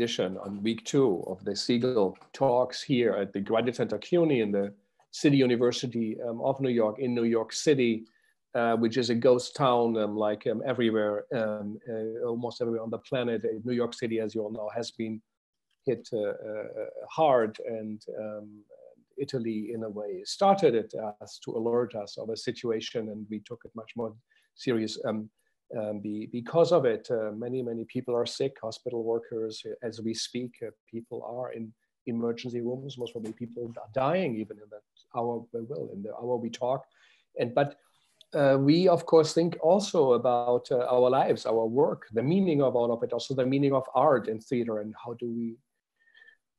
edition on week two of the Siegel talks here at the Graduate Center CUNY in the City University um, of New York in New York City, uh, which is a ghost town um, like um, everywhere, um, uh, almost everywhere on the planet. Uh, New York City, as you all know, has been hit uh, uh hard and um, Italy in a way started it us to alert us of a situation and we took it much more serious. Um, um, be, because of it, uh, many, many people are sick, hospital workers, uh, as we speak, uh, people are in emergency rooms, most probably people are dying even in that hour, will, in the hour we talk. And, but uh, we, of course, think also about uh, our lives, our work, the meaning of all of it, also the meaning of art and theater and how do we,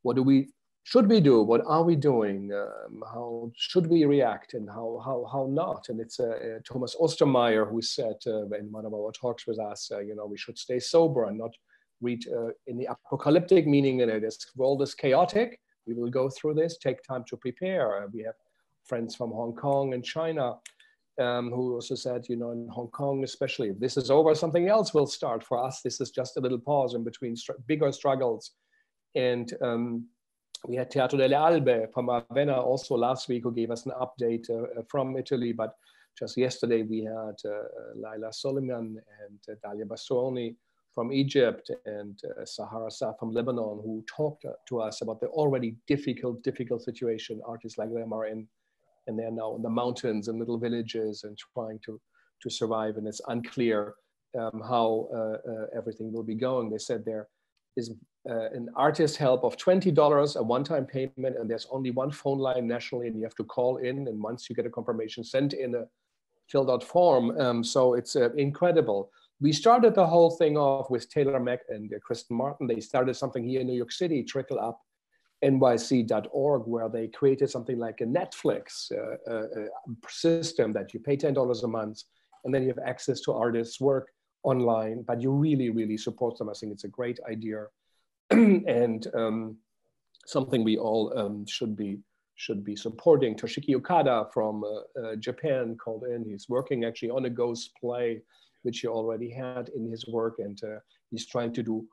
what do we should we do? What are we doing? Um, how should we react and how, how, how not? And it's uh, uh Thomas Ostermeyer who said uh, in one of our talks with us, uh, you know, we should stay sober and not read uh, in the apocalyptic meaning that this world is chaotic. We will go through this, take time to prepare. Uh, we have friends from Hong Kong and China um, who also said, you know, in Hong Kong especially, if this is over, something else will start. For us, this is just a little pause in between str bigger struggles. And um, we had Teatro delle Albe from Ravenna also last week who gave us an update uh, uh, from Italy, but just yesterday we had uh, Laila Soliman and Dalia Bassoni from Egypt and uh, Sahara Sa from Lebanon who talked to us about the already difficult, difficult situation artists like them are in. And they're now in the mountains and little villages and trying to, to survive. And it's unclear um, how uh, uh, everything will be going. They said there is uh, an artist help of $20, a one-time payment, and there's only one phone line nationally, and you have to call in. And once you get a confirmation, sent in a filled out form. Um, so it's uh, incredible. We started the whole thing off with Taylor Mack and uh, Kristen Martin. They started something here in New York City, Trickle Up nyc.org where they created something like a netflix uh, uh, uh, system that you pay $10 a month and then you have access to artists work online but you really really support them i think it's a great idea and um, something we all um, should be should be supporting. Toshiki Okada from uh, uh, Japan called in. He's working actually on a ghost play, which he already had in his work, and uh, he's trying to do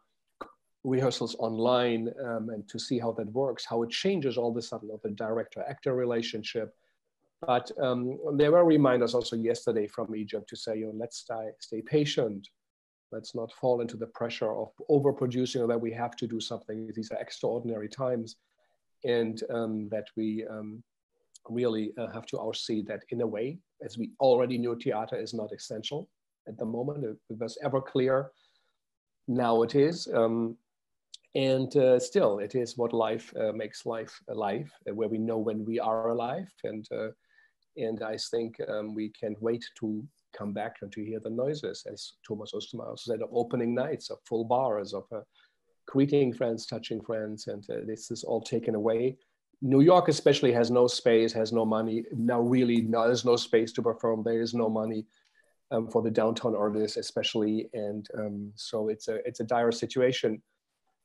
rehearsals online um, and to see how that works, how it changes all of a sudden of the director-actor relationship. But um, there were reminders also yesterday from Egypt to say, you know, let's stay, stay patient. Let's not fall into the pressure of overproducing or that we have to do something. These are extraordinary times, and um, that we um, really uh, have to see that in a way, as we already knew, theater is not essential at the moment. It was ever clear. Now it is. Um, and uh, still, it is what life uh, makes life alive, uh, where we know when we are alive. And, uh, and I think um, we can wait to come back and to hear the noises, as Thomas Ostermeyer said, of opening nights, of full bars, of uh, greeting friends, touching friends, and uh, this is all taken away. New York especially has no space, has no money. Now really, no, there's no space to perform. There is no money um, for the downtown artists especially, and um, so it's a it's a dire situation.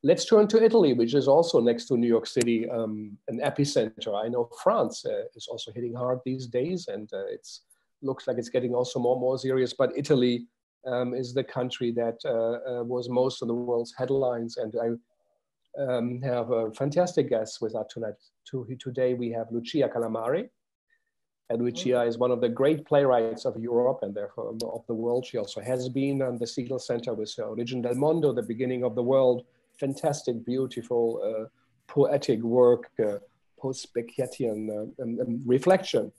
Let's turn to Italy, which is also next to New York City, um, an epicenter. I know France uh, is also hitting hard these days, and uh, it's looks like it's getting also more and more serious. But Italy um, is the country that uh, uh, was most of the world's headlines. And I um, have a fantastic guest with us tonight. Today we have Lucia Calamari. And Lucia oh. is one of the great playwrights of Europe and therefore of the world. She also has been on the Siegel Center with her Origin del Mondo, The Beginning of the World. Fantastic, beautiful, uh, poetic work, uh, post-Beckettian uh, um, um, reflection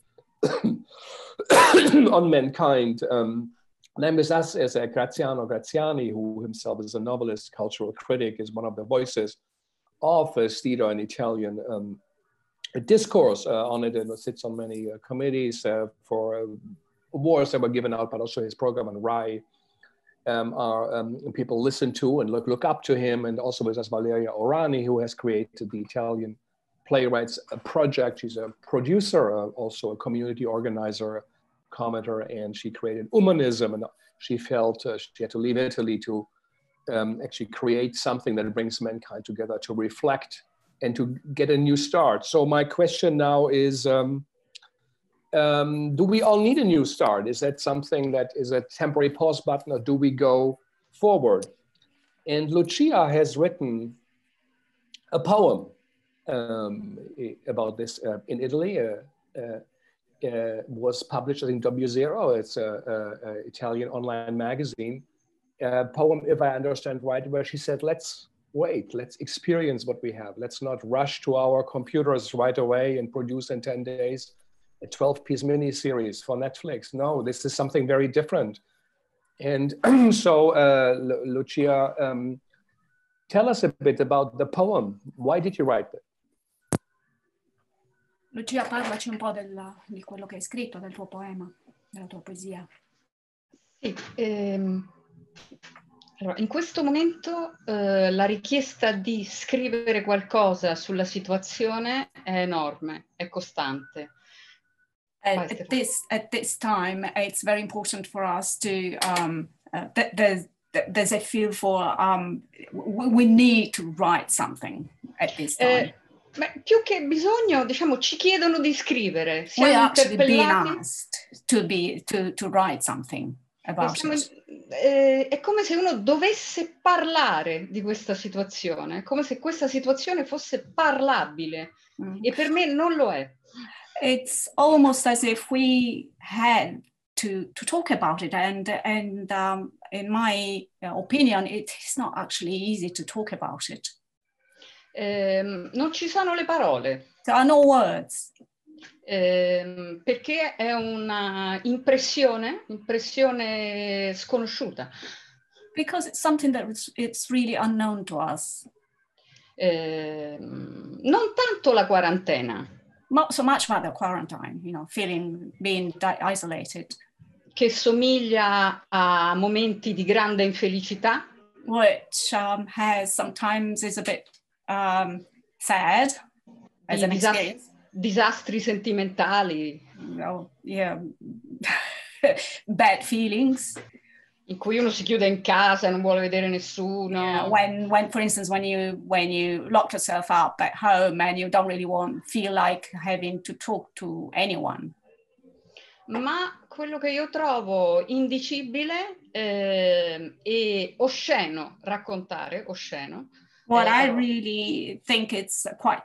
on mankind. Um, and as, as uh, Graziano Graziani, who himself is a novelist, cultural critic, is one of the voices of uh, Stira in Italian um, discourse uh, on it and sits on many uh, committees uh, for uh, awards that were given out, but also his program on Rai um, are um, people listen to and look, look up to him. And also with us Valeria Orani, who has created the Italian Playwrights Project. She's a producer, uh, also a community organizer, commenter, and she created Humanism. And she felt uh, she had to leave Italy to um, actually create something that brings mankind together to reflect and to get a new start. So my question now is. Um, um, do we all need a new start? Is that something that is a temporary pause button, or do we go forward? And Lucia has written a poem um, about this uh, in Italy. Uh, uh, uh, was published in W0, it's an Italian online magazine, poem, if I understand right, where she said, let's wait, let's experience what we have. Let's not rush to our computers right away and produce in 10 days a 12 piece mini series for Netflix. No, this is something very different. And so, uh, Lucia, um, tell us a bit about the poem. Why did you write it? Lucia, parlaci un po' della, di quello che hai scritto, del tuo poema, della tua poesia. Sì, ehm, allora, in questo momento eh, la richiesta di scrivere qualcosa sulla situazione è enorme, è costante. At, at, this, at this time, it's very important for us to, um, uh, th there's, there's a feel for, um, we need to write something at this eh, time. Eh, Beh, più che bisogno, diciamo, ci chiedono di scrivere. Siamo We're actually being asked to, be, to, to write something about siamo, eh, è come se uno dovesse parlare di questa situazione, come se questa situazione fosse parlabile mm. e per me non lo è. It's almost as if we had to, to talk about it and, and um, in my opinion it's not actually easy to talk about it. Eh, non ci sono le parole. There are no words. Eh, perché è una impressione, impressione sconosciuta. Because it's something that it's really unknown to us. Eh, non tanto la quarantena. Not so much about the quarantine, you know, feeling being isolated. Che somiglia a momenti di grande infelicità. Which um, has sometimes is a bit um, sad as an disast- experience. Disastri sentimentali. No, yeah. Bad feelings. In cui uno si chiude in casa e non vuole vedere nessuno. Yeah, when, when, for instance, when you when you lock yourself up at home and you don't really want feel like having to talk to anyone. Ma quello che io trovo indicibile eh, e osceno raccontare, osceno, what I eh, really think it's quite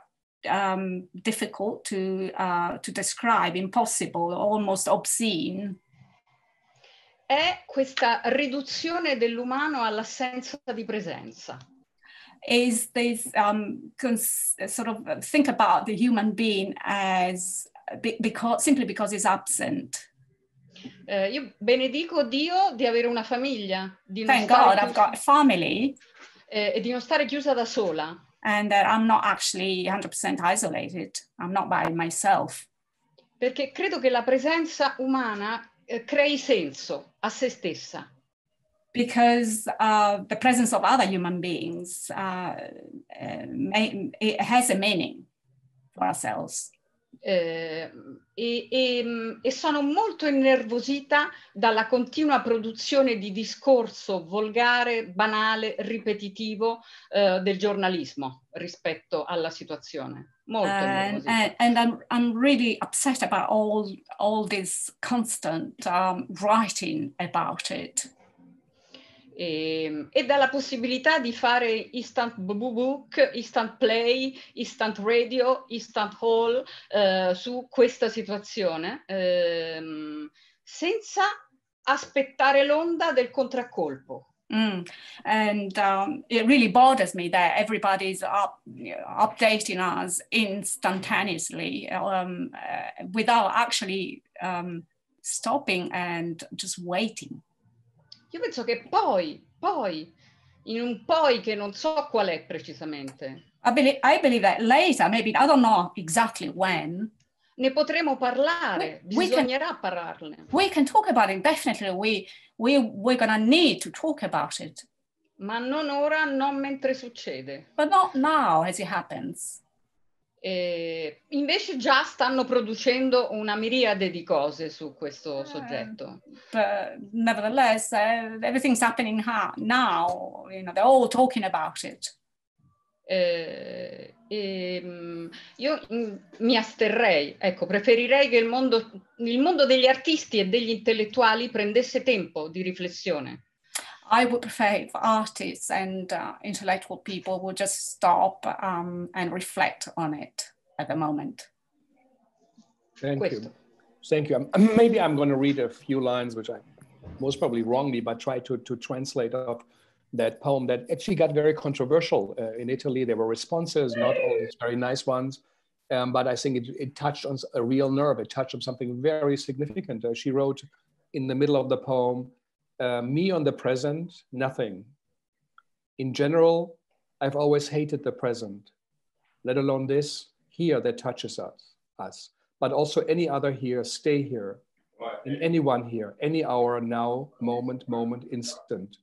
um, difficult to uh, to describe, impossible, almost obscene. È questa riduzione dell'umano all'assenza di presenza. Is this um, cons- sort of uh, think about the human being as be- because simply because he's absent. Uh, io benedico Dio di avere una famiglia. Di Thank God I've got a family. Eh, e di non stare chiusa da sola. And that I'm not actually 100% isolated. I'm not by myself. Perché credo che la presenza umana eh, crei senso a se stessa. Because uh, the presence of other human beings uh, eh, may, has a meaning for ourselves. Eh, e, e, mm, e, sono molto innervosita dalla continua produzione di discorso volgare, banale, ripetitivo eh, del giornalismo rispetto alla situazione. Molto innervosita. and, eh, and I'm, I'm, really upset about all, all this constant um, writing about it. Ehm, e, e dalla possibilità di fare instant book, instant play, instant radio, instant hall eh, su questa situazione ehm, senza aspettare l'onda del contraccolpo. Mm. And um, it really bothers me that everybody's up, updating us instantaneously um, uh, without actually um, stopping and just waiting. Io penso che poi, poi, in un poi che non so qual è precisamente. I believe, I believe that later, maybe, I don't know exactly when. Ne potremo parlare, we, bisognerà we can, parlarne. We can talk about it, definitely. We, we, we're gonna need to talk about it. Ma non ora, non mentre succede. But not now, as it happens. Eh, invece già stanno producendo una miriade di cose su questo eh, soggetto. But eh, nevertheless, uh, everything's happening ha- now, you know, they're all talking about it. Eh, ehm, io m- mm, mi asterrei, ecco, preferirei che il mondo, il mondo degli artisti e degli intellettuali prendesse tempo di riflessione. I would prefer if artists and uh, intellectual people would just stop um, and reflect on it at the moment. Thank you. Thank you. I'm, um, maybe I'm going to read a few lines, which I most probably wrongly, but try to, to translate up that poem that actually got very controversial uh, in Italy. There were responses, not always very nice ones, um, but I think it, it, touched on a real nerve. It touched on something very significant. Uh, she wrote in the middle of the poem, uh, me on the present, nothing. In general, I've always hated the present, let alone this here that touches us, us, but also any other here, stay here, and anyone here, any hour, now, moment, moment, instant.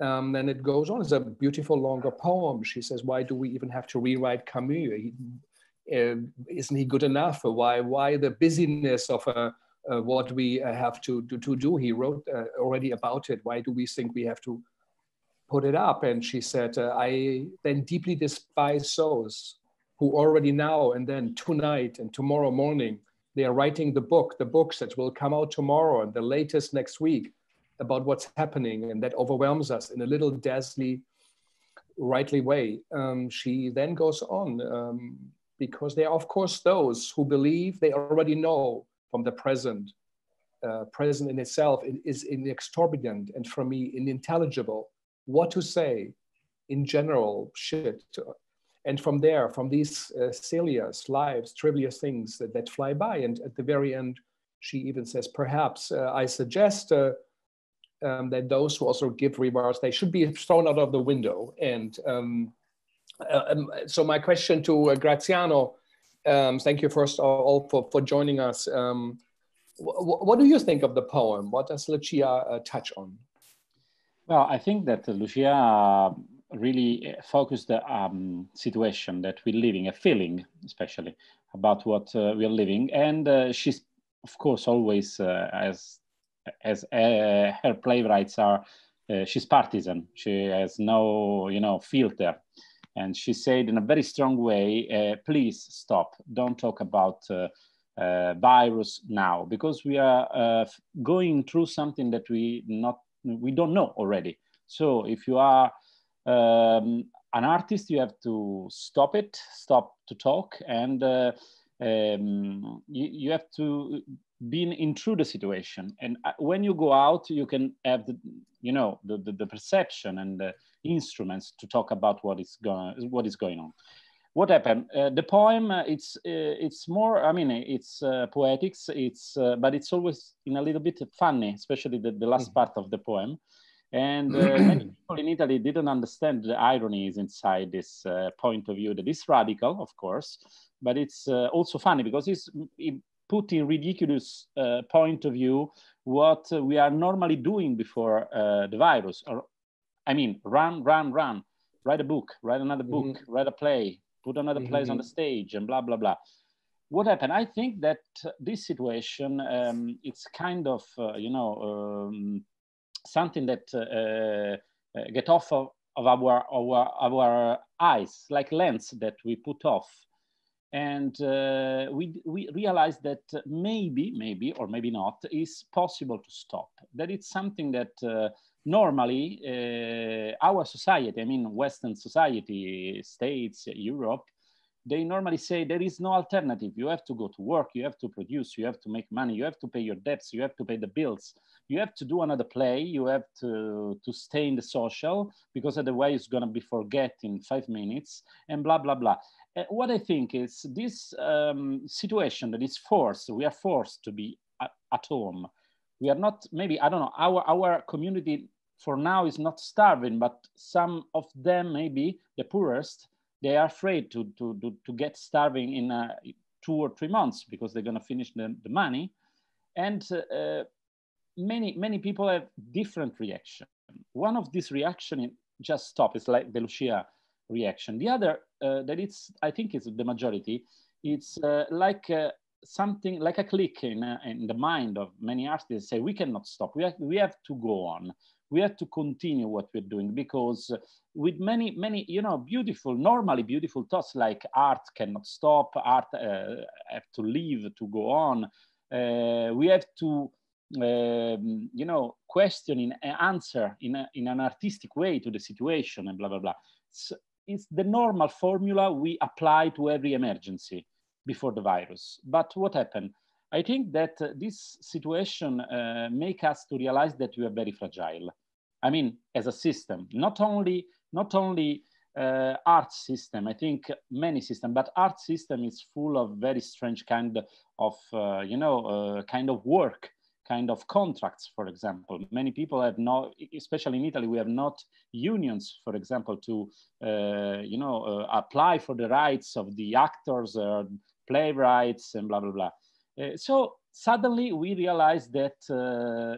Um, and it goes on. It's a beautiful longer poem. She says, "Why do we even have to rewrite Camus? He, uh, isn't he good enough? Why, why the busyness of a uh, what we uh, have to, to, to, do. He wrote uh, already about it. Why do we think we have to put it up? And she said, I then deeply despise those who already now and then tonight and tomorrow morning they are writing the book, the books that will come out tomorrow and the latest next week about what's happening, and that overwhelms us in a little dazzly, rightly way. Um, she then goes on um, because there are, of course, those who believe they already know from the present, uh, present in itself is inexorbitant and for me unintelligible. What to say in general shit. And from there, from these uh, lives, trivial things that, that fly by. And at the very end, she even says, perhaps uh, I suggest uh, um, that those who also give rewards, they should be thrown out of the window. And um, uh, um, so my question to uh, Graziano um, thank you first of all for, for joining us. Um, wh what do you think of the poem? What does Lucia uh, touch on? Well, I think that Lucia uh, really uh, focused the um, situation that we're living, a feeling especially about what uh, we're living. And uh, she's, of course, always, uh, as, as her playwrights are, she's partisan. She has no, you know, filter. And she said in a very strong way, uh, please stop. Don't talk about uh, uh, virus now because we are going through something that we not we don't know already. So if you are um, an artist, you have to stop it, stop to talk, and uh, um, you, you, have to being through the situation and uh, when you go out you can have the you know the, the, the perception and the instruments to talk about what is going what is going on what happened uh, the poem uh, it's uh, it's more i mean it's uh, poetics it's uh, but it's always in a little bit funny especially the, the last mm -hmm. part of the poem and many people in italy didn't understand the ironies inside this point of view that is radical of course but it's also funny because it's, it put in ridiculous uh, point of view what uh, we are normally doing before uh, the virus. Or, I mean, run, run, run, write a book, write another book, mm-hmm. write a play, put another mm hmm plays on mm-hmm. the stage, and blah blah blah. What happened? I think that this situation um, it's kind of uh, you know um, something that uh, uh, get off of, of our, our our eyes, like lens that we put off and uh, we, we realized that maybe, maybe, or maybe not, is possible to stop. That it's something that uh, normally uh, our society, I mean, Western society, states, Europe, they normally say there is no alternative. You have to go to work, you have to produce, you have to make money, you have to pay your debts, you have to pay the bills, you have to do another play, you have to, to stay in the social because otherwise it's gonna be forget in five minutes and blah, blah, blah. Uh, what I think is this um, situation that is forced, we are forced to be at, at home. We are not, maybe, I don't know, our, our community for now is not starving, but some of them, maybe the poorest, they are afraid to, to, to, to get starving in uh, two or three months because they're going to finish the, the money. And uh, uh, many, many people have different reaction. One of these reaction just stop. It's like the Lucia reaction. The other uh, that it's, I think it's the majority, it's uh, like uh, something like a click in, in the mind of many artists say, we cannot stop. We have, we have to go on we have to continue what we're doing because uh, with many, many, you know, beautiful, normally beautiful thoughts like art cannot stop, art uh, have to live, to go on. Uh, we have to, um, you know, question and uh, answer in, a, in an artistic way to the situation and blah, blah, blah. it's the normal formula we apply to every emergency before the virus. But what happened? I think that uh, this situation uh, make us to realize that we are very fragile. I mean, as a system, not only not only uh, art system. I think many system, but art system is full of very strange kind of uh, you know uh, kind of work, kind of contracts. For example, many people have not, especially in Italy, we have not unions. For example, to uh, you know uh, apply for the rights of the actors, or uh, playwrights, and blah blah blah. so suddenly we realize that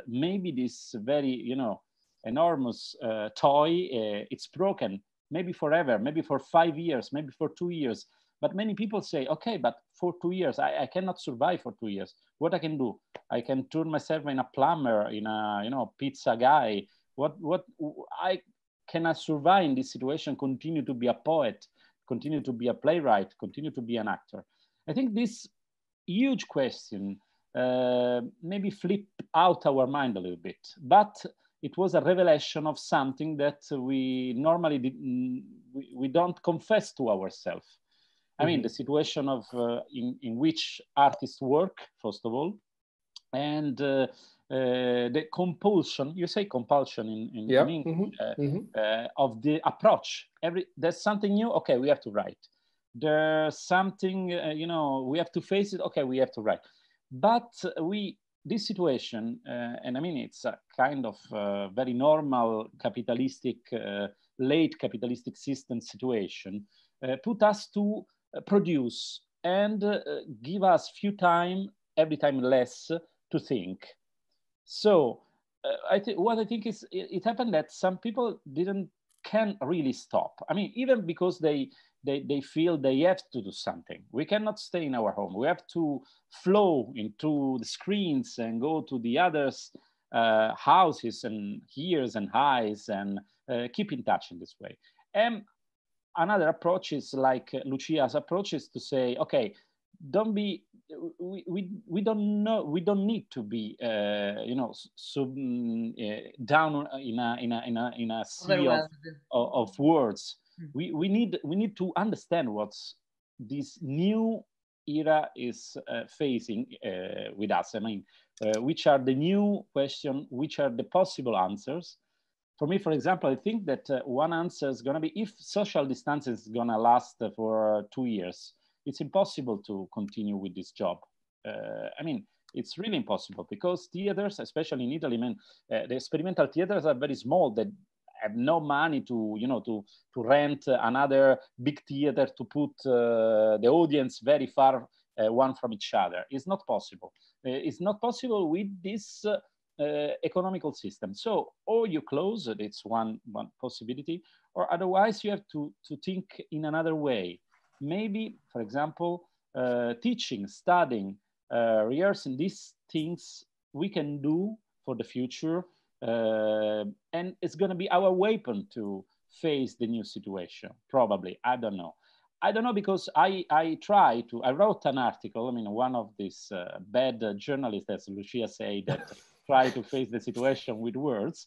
maybe this very you know enormous uh, toy, uh, it's broken, maybe forever, maybe for five years, maybe for two years. But many people say, okay, but for two years, I, I cannot survive for two years. What I can do? I can turn myself in a plumber, in a you know pizza guy. What what I can I survive in this situation? Continue to be a poet, continue to be a playwright, continue to be an actor. I think this huge question uh, maybe flip out our mind a little bit, but it was a revelation of something that we normally did, we, we don't confess to ourselves. I mean, mm-hmm. the situation of uh, in, in which artists work, first of all, and uh, uh, the compulsion, you say compulsion in, in, yeah. in English, mm-hmm. Uh, mm-hmm. Uh, of the approach. Every There's something new, okay, we have to write. There's something, uh, you know, we have to face it, okay, we have to write. But we this situation, uh, and I mean, it's a kind of uh, very normal capitalistic, uh, late capitalistic system situation, put us to produce and give us few time, every time less, to think. So I think what I think is it, it happened that some people didn't can really stop. I mean, even because they they, they feel they have to do something. We cannot stay in our home. We have to flow into the screens and go to the others' uh, houses and ears and eyes and uh, keep in touch in this way. And another approach is like Lucia's approach is to say, okay, don't be we, we, we don't know we don't need to be uh, you know sub, mm, uh, down in a in a in a, in a sea of, of, of, words Hmm. we, we need we need to understand what this new era is uh, facing uh, with us. I mean, uh, which are the new question? Which are the possible answers? For me, for example, I think that uh, one answer is going to be if social distancing is going to last for two years, it's impossible to continue with this job. Uh, I mean, it's really impossible because theaters, especially in Italy, I mean, uh, the experimental theaters are very small have no money to you know to to rent another big theater to put uh, the audience very far uh, one from each other it's not possible uh, it's not possible with this uh, uh, economical system so or you close it it's one one possibility or otherwise you have to to think in another way maybe for example uh, teaching studying rehearsing these things we can do for the future uh, and it's going to be our weapon to face the new situation, probably. I don't know. I don't know because I, I try to, I wrote an article. I mean, one of these uh, bad journalists, as Lucia said, that try to face the situation with words.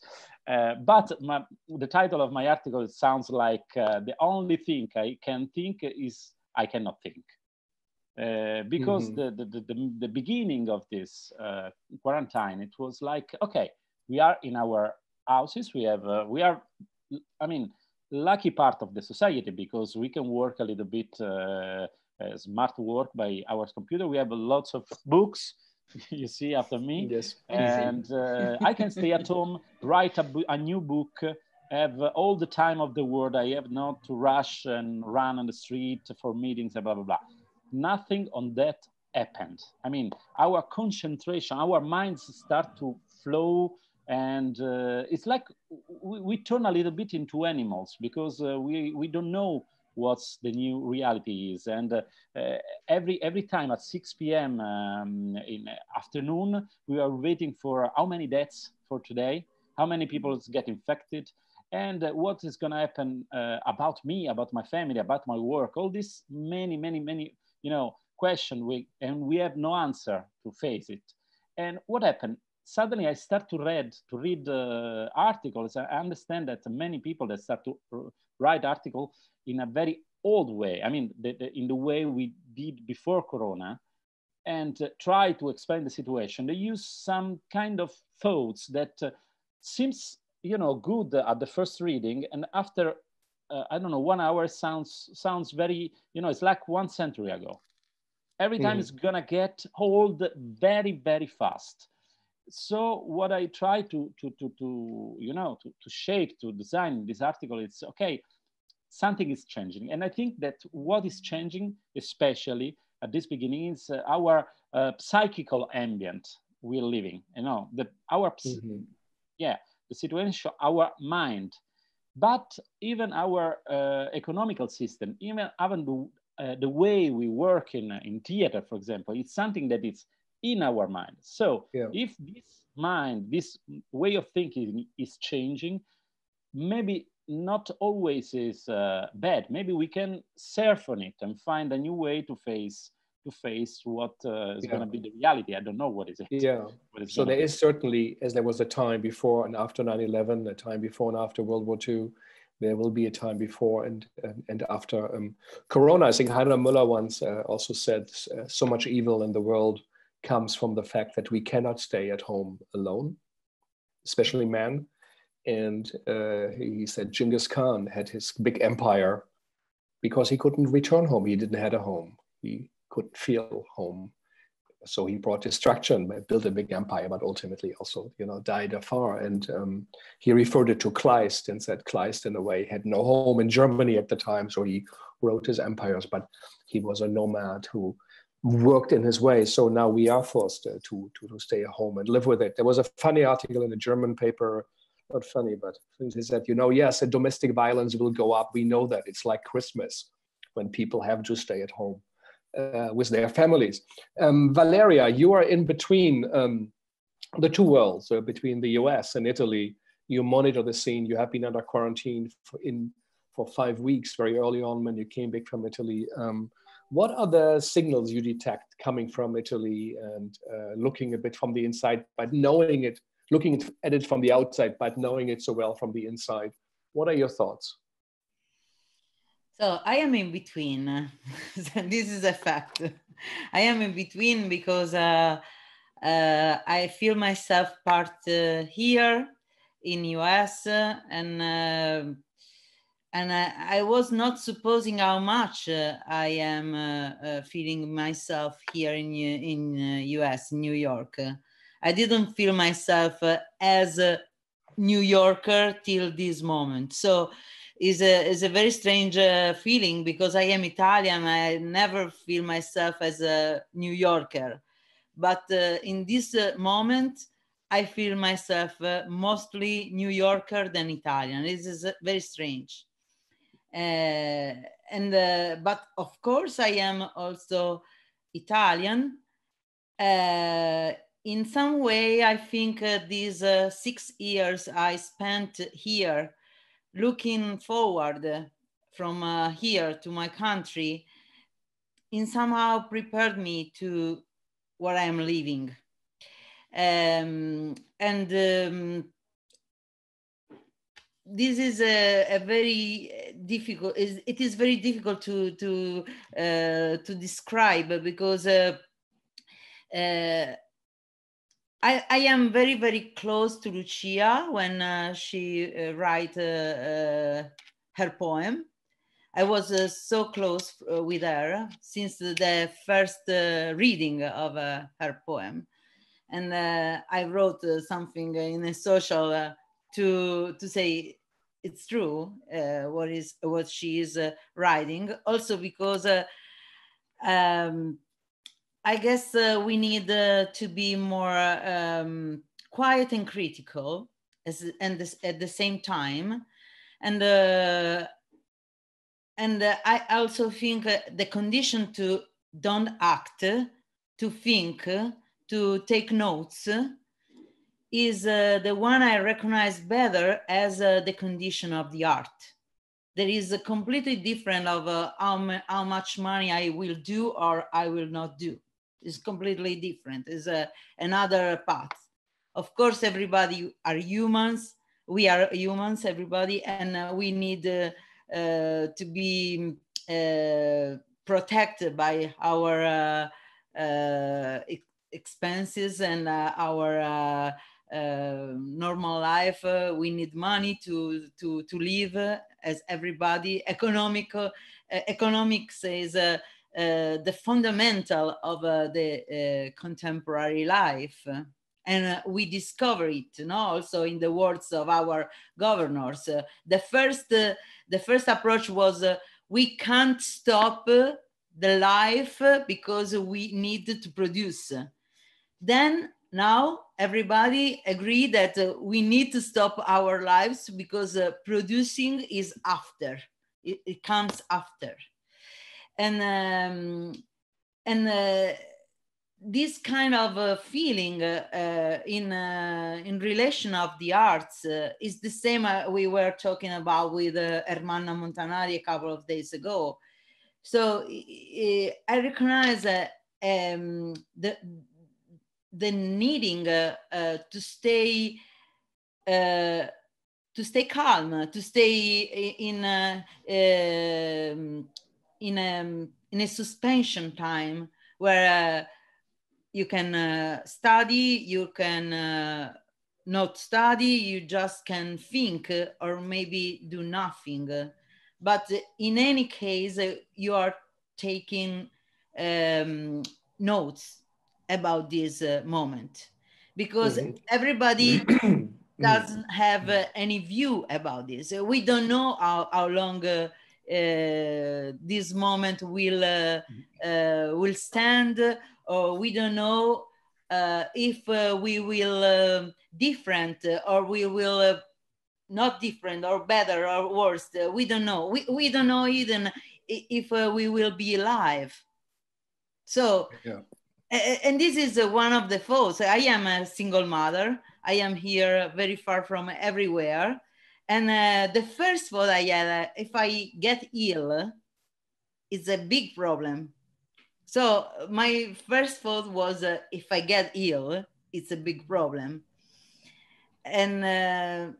Uh, but my, the title of my article sounds like uh, the only thing I can think is I cannot think. Uh, because mm -hmm. the, the, the, the, beginning of this quarantine, it was like, okay, we are in our houses we have uh, we are i mean lucky part of the society because we can work a little bit uh, uh, smart work by our computer we have lots of books you see after me yes and uh, i can stay at home write a, a new book have uh, all the time of the world i have not to rush and run on the street for meetings and blah blah blah nothing on that happened i mean our concentration our minds start to flow and uh, it's like we, we, turn a little bit into animals because uh, we we don't know what's the new reality is and uh, uh every every time at 6 p.m um, in afternoon we are waiting for how many deaths for today how many people get infected and uh, what is going to happen uh, about me about my family about my work all these many many many you know question we and we have no answer to face it and what happened suddenly I start to read to read uh, articles. I understand that many people that start to write article in a very old way. I mean, the, the, in the way we did before Corona, and uh, try to explain the situation. They use some kind of thoughts that uh, seems you know good at the first reading, and after uh, I don't know one hour sounds sounds very you know it's like one century ago. Every time mm. it's gonna get old very very fast so what I try to, to, to, to you know, to, to shake, to design this article, it's okay, something is changing. And I think that what is changing, especially at this beginning, is uh, our uh, psychical ambient we're living, you know, the, our, mm-hmm. yeah, the situation, our mind, but even our uh, economical system, even, even the, uh, the way we work in, in theater, for example, it's something that is in our mind. So yeah. if this mind, this way of thinking is changing, maybe not always is uh, bad. Maybe we can surf on it and find a new way to face to face what uh, is yeah. going to be the reality. I don't know what is it. Yeah. so there be. is certainly, as there was a time before and after 9/11, a time before and after World War II. There will be a time before and and, and after um, Corona. I think Heinrich Müller once uh, also said, uh, "So much evil in the world." comes from the fact that we cannot stay at home alone, especially men. And uh, he said Genghis Khan had his big empire because he couldn't return home. He didn't have a home. He couldn't feel home. So he brought destruction, built a big empire, but ultimately also, you know, died afar. And um, he referred it to Kleist and said Kleist, in a way, had no home in Germany at the time. So he wrote his empires, but he was a nomad who worked in his way. So now we are forced to, to, to stay at home and live with it. There was a funny article in a German paper, not funny, but he said, you know, yes, domestic violence will go up. We know that. It's like Christmas when people have to stay at home uh, with their families. Um, Valeria, you are in between um, the two worlds, uh, between the US and Italy. You monitor the scene. You have been under quarantine for, in, for five weeks very early on when you came back from Italy. Um, what are the signals you detect coming from Italy and uh, looking a bit from the inside, but knowing it, looking at it from the outside, but knowing it so well from the inside? What are your thoughts? So I am in between. this is a fact. I am in between because uh, uh, I feel myself part uh, here in US and uh, and I, I, was not supposing how much uh, I am uh, uh, feeling myself here in uh, in US uh, New York. I didn't feel myself uh, as a New Yorker till this moment. So is a is a very strange feeling because I am Italian. I never feel myself as a New Yorker, but in this moment. I feel myself mostly New Yorker than Italian. This is very strange. Uh, and uh, but of course I am also Italian. Uh, in some way, I think these six years I spent here, looking forward from uh, here to my country in somehow prepared me to where I'm living. Um, and um, this is a, a, very eh, difficult it is very difficult to to uh, to describe because uh, uh, I, I am very very close to lucia when she uh, write her poem i was so close with her since the first reading of her poem and i wrote something in a social to to say it's true uh, what is what she is uh, writing also because uh, um, i guess uh, we need uh, to be more um, quiet and critical as, and this, at the same time and uh, and i also think the condition to don't act to think to take notes is uh, the one I recognize better as uh, the condition of the art. There is a completely different of uh, how, how much money I will do or I will not do. It's completely different. It's uh, another path. Of course, everybody are humans. We are humans, everybody, and uh, we need uh, to be mm, protected by our expenses and uh, our uh, uh, normal life. Uh, we need money to to to live uh, as everybody. Economic uh, economics is uh, uh, the fundamental of the contemporary life, and we discover it. You know, also in the words of our governors, the first the first approach was we can't stop the life because we need to produce. Then now everybody agree that uh, we need to stop our lives because uh, producing is after it, it comes after and um, and uh, this kind of uh, feeling uh, uh, in in relation of the arts is the same we were talking about with uh, Hermana Montanari a couple of days ago. So I recognize that um, the the needing uh, uh, to stay uh, to stay calm, to stay in a, um, in a, in a suspension time where uh, you can uh, study, you can uh, not study, you just can think or maybe do nothing. But in any case, you are taking um, notes about this uh, moment because mm-hmm. everybody mm. doesn't have uh, any view about this. Uh, we don't know how, how long uh, uh this moment will uh, will stand, or we don't know if we will um, different or we will not different or better or worse. we don't know. We, we don't know even if we will be alive. So yeah and this is one of the faults. I am a single mother. I am here very far from everywhere. And uh, the first thought I had, uh, if I get ill, is a big problem. So my first thought was, uh, if I get ill, it's a big problem. And uh,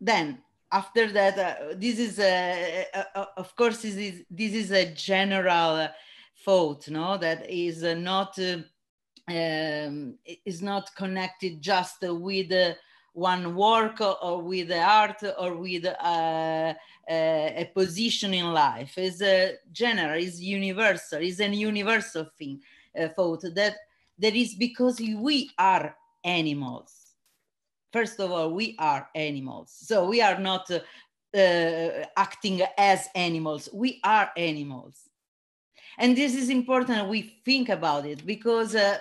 then after that, uh, this is, uh, of course, this is, this is a general thought no that is uh, not uh, um, is not connected just with uh, one work or, with art or with uh, a position in life is a general is universal is an universal thing uh, thought that that is because we are animals first of all we are animals so we are not uh, acting as animals we are animals and this is important we think about it because uh,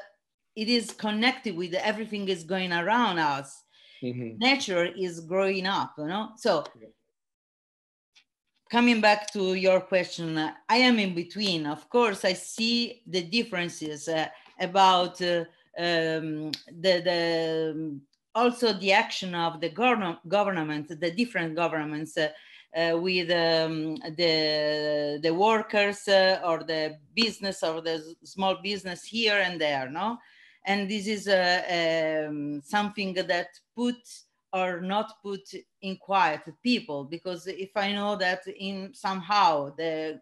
it is connected with everything is going around us. Mm-hmm. Nature is growing up, you know? So coming back to your question, I am in between. Of course, I see the differences uh, about uh, um, the, the um, also the action of the government the different governments uh, uh, with um, the, the workers uh, or the business or the small business here and there, no? And this is uh, um, something that put or not put in quiet people because if I know that in somehow the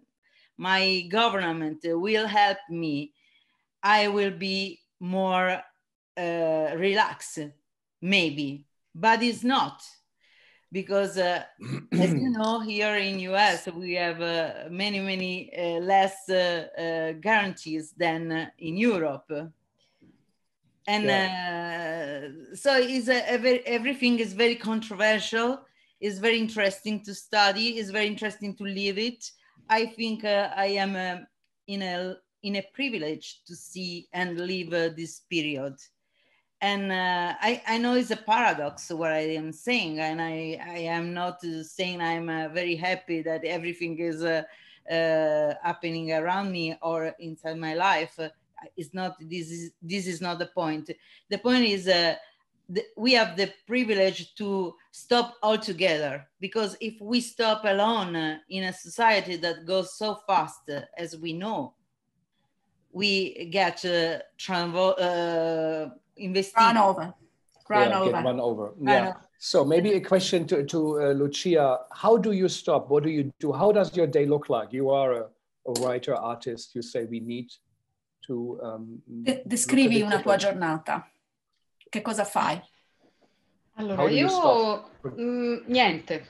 my government will help me, I will be more uh, relaxed, maybe, but it's not because uh, as you know here in us we have uh, many many uh, less uh, uh, guarantees than uh, in europe and yeah. so is everything is very controversial it's very interesting to study it's very interesting to live it i think i am um, in a in a privilege to see and live this period and uh, I, I know it's a paradox what I am saying, and I, I am not saying I'm uh, very happy that everything is uh, uh happening around me or inside my life. It's not this is this is not the point. The point is uh, we have the privilege to stop altogether because if we stop alone uh, in a society that goes so fast as we know, we get uh, investing. Run over. Run yeah, over. Run over. Run Over. So maybe a question to, to uh, Lucia. How do you stop? What do you do? How does your day look like? You are a, a writer, artist. You say we need to... Um, De- descrivi una tua giornata. Che cosa fai? Allora, io mh, mm, niente.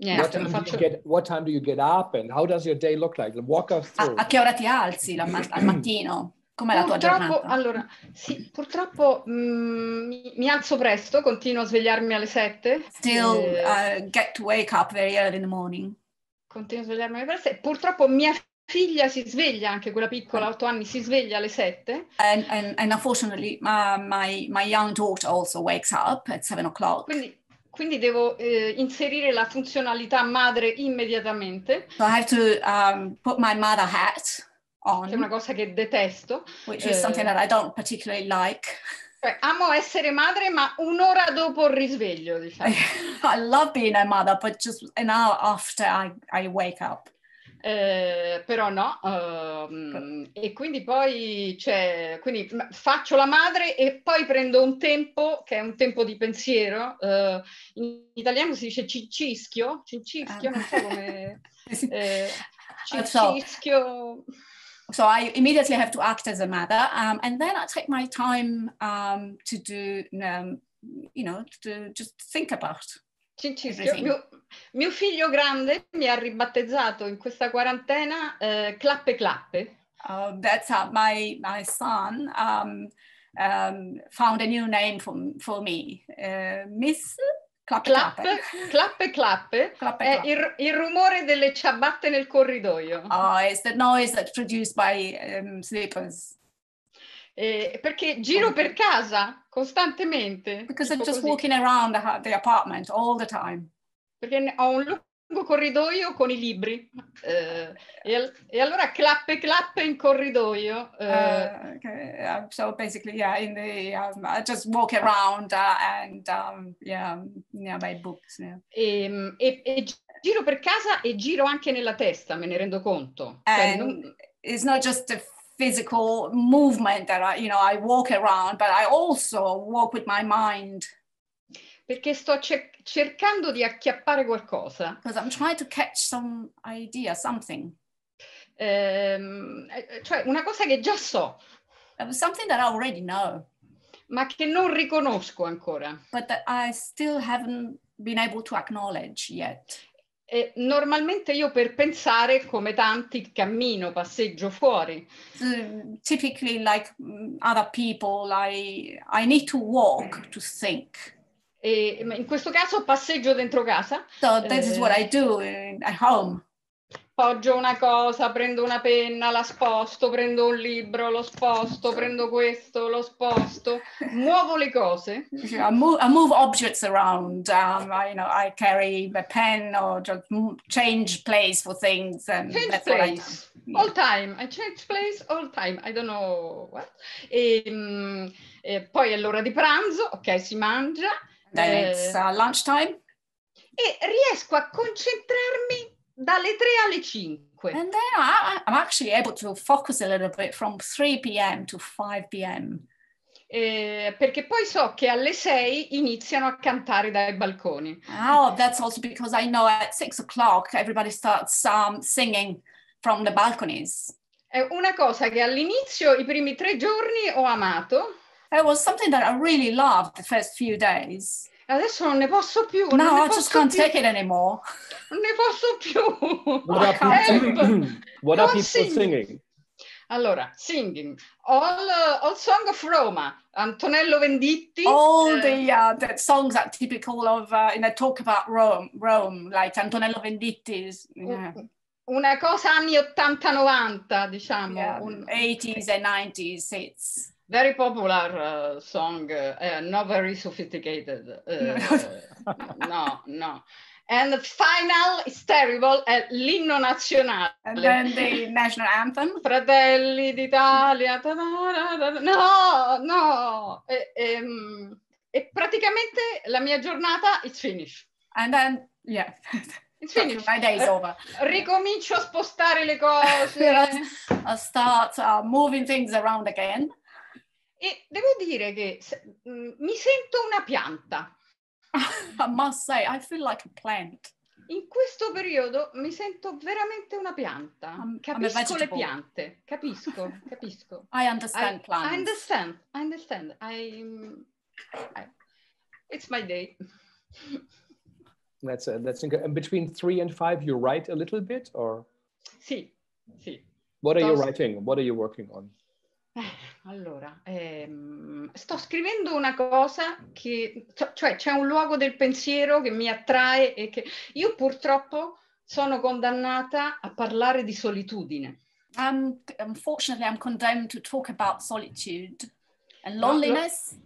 Niente, what time, get, what time, do you get up and how does your day look like? Walk us through. A, a che ora ti alzi ma- al mattino? Com'è la tua giornata? Allora, sì, purtroppo mh, mm, mi, mi, alzo presto, continuo a svegliarmi alle 7. Still eh, uh, get to wake up very early in the morning. Continuo a svegliarmi alle presto. Purtroppo mia figlia si sveglia, anche quella piccola, otto anni, si sveglia alle 7. And, and, and unfortunately uh, my, my young daughter also wakes up at 7 o'clock. Quindi, quindi devo eh, inserire la funzionalità madre immediatamente. So I have to um, put my mother hat on. Che è una cosa che detesto. Which eh, is something that I don't particularly like. Cioè, amo essere madre, ma un'ora dopo il risveglio, diciamo. I love being a mother, but just an hour after I, I wake up. Eh, però no, um, e quindi poi cioè, quindi faccio la madre e poi prendo un tempo che è un tempo di pensiero. Uh, in italiano si dice cincischio, cincischio, um. non so eh. come. eh, cincischio. so I immediately have to act as a mother, um, and then I take my time um, to do, um, you know, to just think about. mio, mio, figlio grande mi ha ribattezzato in questa quarantena uh, clappe clappe. Oh, that's how my my son um, um, found a new name for, for me, uh, Miss Clap, clap, clap, clap, clap, eh, clap. Il, il, rumore delle ciabatte nel corridoio. Oh, it's the noise that's produced by um, slippers. Eh, perché giro per casa costantemente. Because I'm just così. walking around the, the apartment all the time. Perché ho un look corridoio con i libri eh, e, e, allora clappe clappe in corridoio eh. uh, okay. Uh, so basically yeah in the um, I just walk around uh, and um, yeah my books yeah. E, ehm, e, e, giro per casa e giro anche nella testa me ne rendo conto cioè, non... it's not just a physical movement that I, you know I walk around but I also walk with my mind perché sto cercando cercando di acchiappare qualcosa. Because I'm trying to catch some idea, something. Ehm, eh, eh, cioè una cosa che già so. Something that I already know. Ma che non riconosco ancora. But that I still haven't been able to acknowledge yet. E normalmente io per pensare, come tanti, cammino, passeggio fuori. Uh, typically like mm, other people, I, I need to walk to think. E, in questo caso passeggio dentro casa. So this eh, is what I do in, at home. Poggio una cosa, prendo una penna, la sposto, prendo un libro, lo sposto, prendo questo, lo sposto, muovo le cose. I move, I move objects around, um, I, you know, I carry a pen or just change place for things. And change that's place, what I all time, I change place all time, I don't know what. Ehm, e, um, poi è l'ora di pranzo, ok, si mangia, Then it's uh, lunchtime. E riesco a concentrarmi dalle 3 alle 5. And then I, I'm actually able to focus a little bit from 3 p.m. to 5 p.m. Eh, perché poi so che alle 6 iniziano a cantare dai balconi. Oh, that's also because I know at 6 o'clock everybody starts um, singing from the balconies. È una cosa che all'inizio, i primi tre giorni, ho amato. It was something that I really loved the first few days. Adesso non ne posso più. No, non I just can't più. take it anymore. Non ne posso più. What are people, what are people singing? singing? Allora, singing. All, uh, all Song of Roma, Antonello Venditti. All uh, the, uh, the songs are typical of, uh, in a talk about Rome, Rome like Antonello Venditti's. Yeah. Una cosa anni 80-90, diciamo. Yeah, 80s and 90s hits. very popular uh, song, uh, eh, not very sophisticated. Uh, no, no. And the final is terrible, è l'inno nazionale. And then the national anthem. Fratelli d'Italia. No, no. E, e, ehm, e, praticamente la mia giornata è finita. And then, yeah. It's finished. My day is eh, over. Ricomincio a spostare le cose. I'll start uh, moving things around again e devo dire che se, mh, mm, mi sento una pianta. I must say, I feel like a plant. In questo periodo mi sento veramente una pianta. capisco le piante, capisco, capisco. I understand I, plants. I understand, I understand. I, I, it's my day. that's a, uh, that's inc- between three and five. You write a little bit, or? Sì, sì. What are Those... you writing? What are you working on? Eh, allora, ehm, sto scrivendo una cosa che, cioè c'è un luogo del pensiero che mi attrae e che io purtroppo sono condannata a parlare di solitudine. Um, unfortunately, I'm condemned to talk about solitude and loneliness.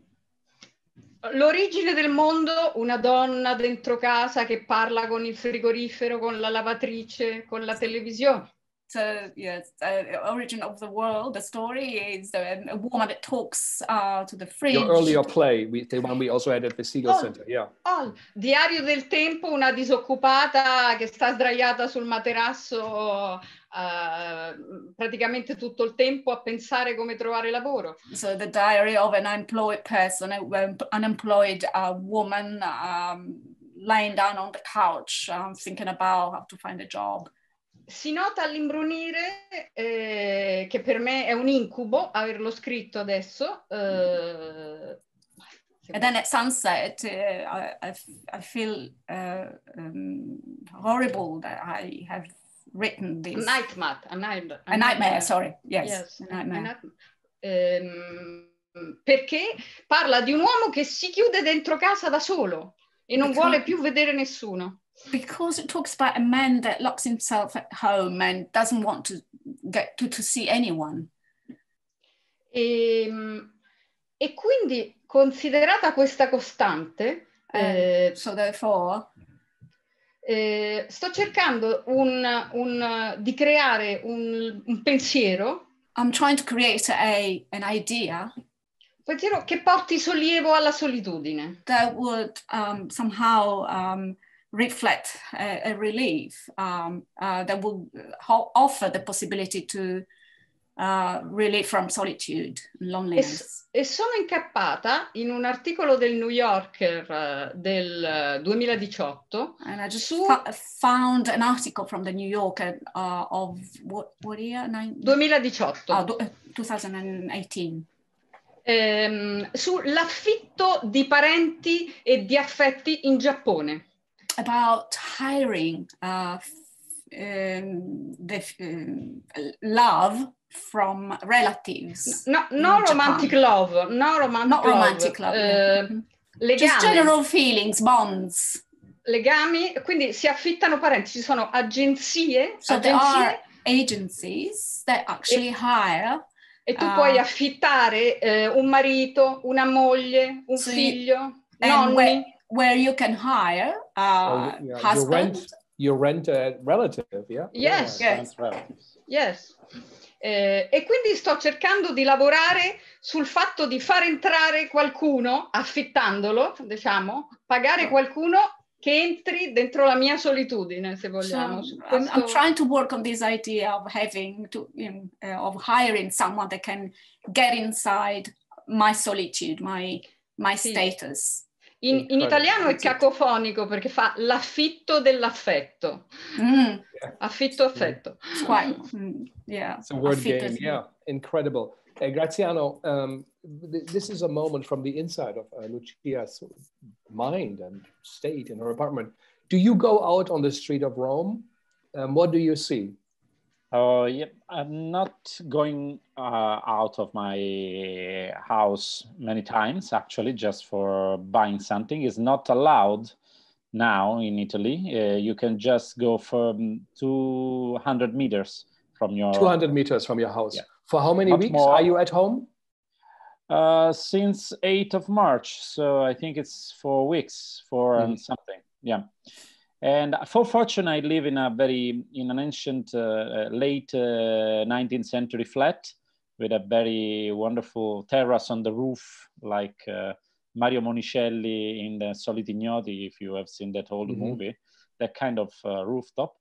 L'origine del mondo, una donna dentro casa che parla con il frigorifero, con la lavatrice, con la televisione. So yes, uh, origin of the world. The story is uh, a woman that talks uh, to the fridge. Your earlier play, we, the one we also had at the Siegel oh, Center, yeah. Oh, Diario del Tempo, una disoccupata che sta sdraiata sul materasso Uh, praticamente tutto il tempo a pensare come trovare lavoro. So the diary of an unemployed person, an unemployed uh, woman um, lying down on the couch um, thinking about how to find a job. si nota all'imbrunire eh, che per me è un incubo averlo scritto adesso. Eh, And then at sunset, uh, I, I feel uh, um, horrible that I have written this. A nightmare. A, nightmare, a nightmare sorry. Yes, yes a nightmare. Um, perché parla di un uomo che si chiude dentro casa da solo e non That's vuole right. più vedere nessuno because it talks about a man that locks himself at home and doesn't want to get to, to see anyone. E, ehm, e, quindi considerata questa costante, mm. eh, so therefore, eh, sto cercando un, un, di creare un, un, pensiero. I'm trying to create a, an idea. pensiero che porti sollievo alla solitudine. That would um, somehow um, reflect a, a relief um, uh, that will uh, offer the possibility to uh, relief from solitude, loneliness. E, e, sono incappata in un articolo del New Yorker uh, del 2018. Uh, And I just su... found an article from the New Yorker uh, of what, what year? Nine... 2018. Oh, 2018. Um, uh, ehm, sull'affitto di parenti e di affetti in Giappone about hiring uh, um, the um, love from relatives. No, no romantic Japan. love, no romantic Not love. romantic love. Uh, legami. Just general feelings, bonds. Legami, quindi si affittano parenti, ci sono agenzie. So agenzie. there are agencies that actually e, hire. E tu uh, puoi affittare uh, un marito, una moglie, un so figlio, you, nonni. Where, where you can hire uh, your, oh, yeah, your rent, your rent uh, relative, yeah? Yes. yes. yes. Eh, e quindi sto cercando di lavorare sul fatto di far entrare qualcuno, affittandolo, diciamo, pagare qualcuno che entri dentro la mia solitudine, se vogliamo. So, questo... I'm trying to work on this idea of having to, you know, uh, of hiring someone that can get inside my solitude, my, my sì. status. In, in, italiano è cacofonico perché fa l'affitto dell'affetto. Mm. Yeah. Affitto affetto. It's mm, yeah. It's a word affitto, game, yeah. Incredible. Eh, Graziano, um, th this is a moment from the inside of uh, Lucia's mind and state in her apartment. Do you go out on the street of Rome? Um, what do you see? Oh, yeah, I'm not going uh, out of my house many times, actually, just for buying something. It's not allowed now in Italy. Uh, you can just go from um, 200 meters from your... 200 meters from your house. Yeah. For how many not weeks more... are you at home? Uh, since 8th of March. So I think it's four weeks, four mm. and something. Yeah. And for fortune, I live in a very in an ancient uh, uh late uh, 19th century flat with a very wonderful terrace on the roof, like uh, Mario Monicelli in the Solitignoti, if you have seen that old mm-hmm. movie, that kind of uh, rooftop.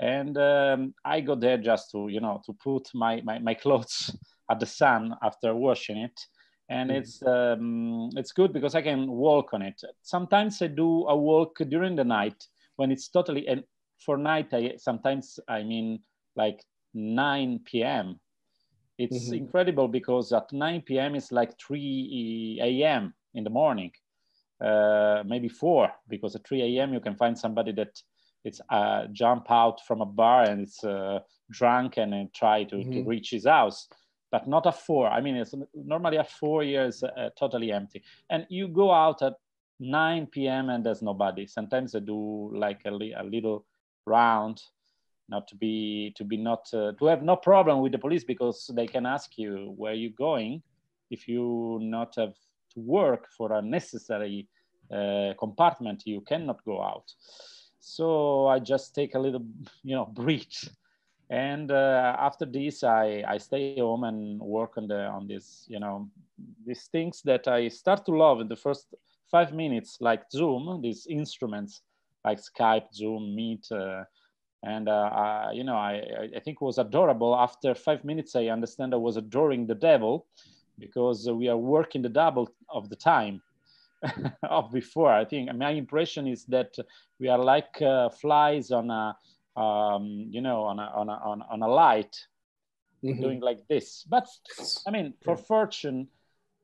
And um, I go there just to you know to put my my, my clothes at the sun after washing it. And mm. it's um, it's good because I can walk on it. Sometimes I do a walk during the night when it's totally and for night I sometimes I mean like 9 p.m. It's mm-hmm. incredible because at 9 p.m. it's like 3 a.m. in the morning, uh, maybe 4 because at 3 a.m. you can find somebody that it's uh, jump out from a bar and it's uh, drunk and, and try to, mm-hmm. to reach his house but not a four. I mean, it's normally a four years uh, totally empty. And you go out at 9 p.m. and there's nobody. Sometimes I do like a, li a little round, not to be to be not uh, to have no problem with the police because they can ask you where you are going if you not have to work for a necessary uh, compartment. You cannot go out. So I just take a little, you know, breach. And uh, after this, I, I stay home and work on the on this, you know, these things that I start to love in the first five minutes like Zoom, these instruments like Skype, Zoom, Meet, uh, and uh, I, you know, I, I think it was adorable. After five minutes, I understand I was adoring the devil because we are working the double of the time of before. I think my impression is that we are like uh, flies on a, um, you know, on a, on a, on, a light, mm-hmm. doing like this. But I mean, for yeah. fortune,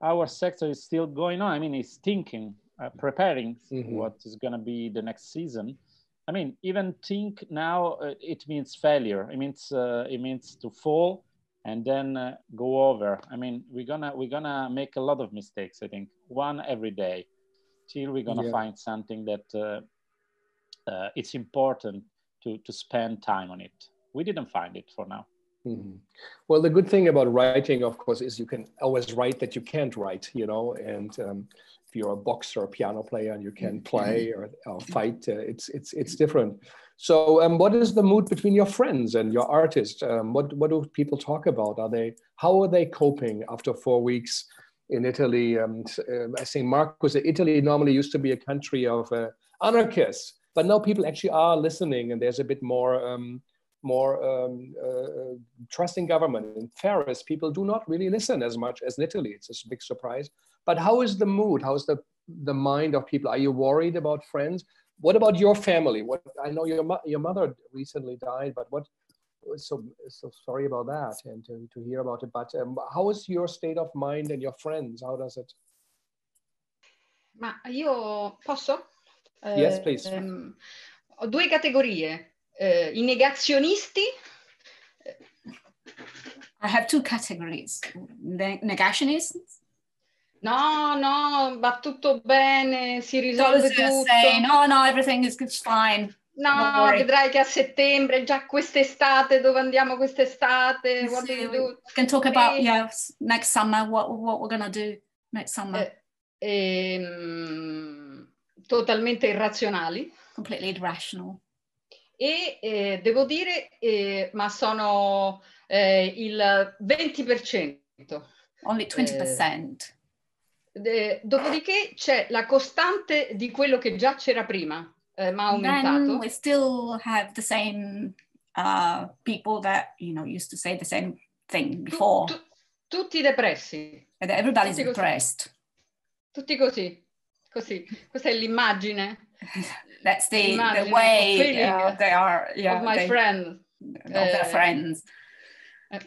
our sector is still going on. I mean, it's thinking, uh, mm-hmm. preparing mm-hmm. what is going to be the next season. I mean, even think now uh, it means failure. It means uh, it means to fall and then uh, go over. I mean, we're gonna we're gonna make a lot of mistakes. I think one every day till we're gonna yeah. find something that uh, uh, it's important to to spend time on it. We didn't find it for now. Mm-hmm. Well, the good thing about writing, of course, is you can always write that you can't write, you know, and um, if you're a boxer or a piano player and you can mm-hmm. play or, or mm-hmm. fight, uh, it's, it's, it's different. So um, what is the mood between your friends and your artists? Um, what, what do people talk about? Are they, how are they coping after four weeks in Italy? Um, um I think Marcus, Italy normally used to be a country of uh, anarchists, but now people actually are listening and there's a bit more, um, more um, uh, trusting government. and fairer. people do not really listen as much as in Italy. It's a big surprise. But how is the mood? How is the, the mind of people? Are you worried about friends? What about your family? What I know your, your mother recently died, but what? So, so sorry about that and to, to hear about it. But um, how is your state of mind and your friends? How does it? Ma io posso? yes, please. Um, ho due categorie eh, i negazionisti. I have two categories, ne- negationists. No, no, va tutto bene, si risolve tutto. Say, no, no, everything is fine. No, vedrai che a settembre, già quest'estate, dove andiamo quest'estate? What so, do we do? can talk about, yeah, next summer, what, what we're gonna do next summer. Eh, ehm, totalmente irrazionali. Completely irrational e eh, devo dire, eh, ma sono eh, il 20%. Only 20%. Eh, de, dopodiché c'è la costante di quello che già c'era prima, eh, ma aumentato. Then we still have the same uh, people that, you know, used to say the same thing before. Tu, tutti depressi. And everybody's tutti depressed. Così. Tutti così, così. Questa è l'immagine that's the, Imagine the way yeah, uh, they are yeah, of my they, friend of their uh, friends uh,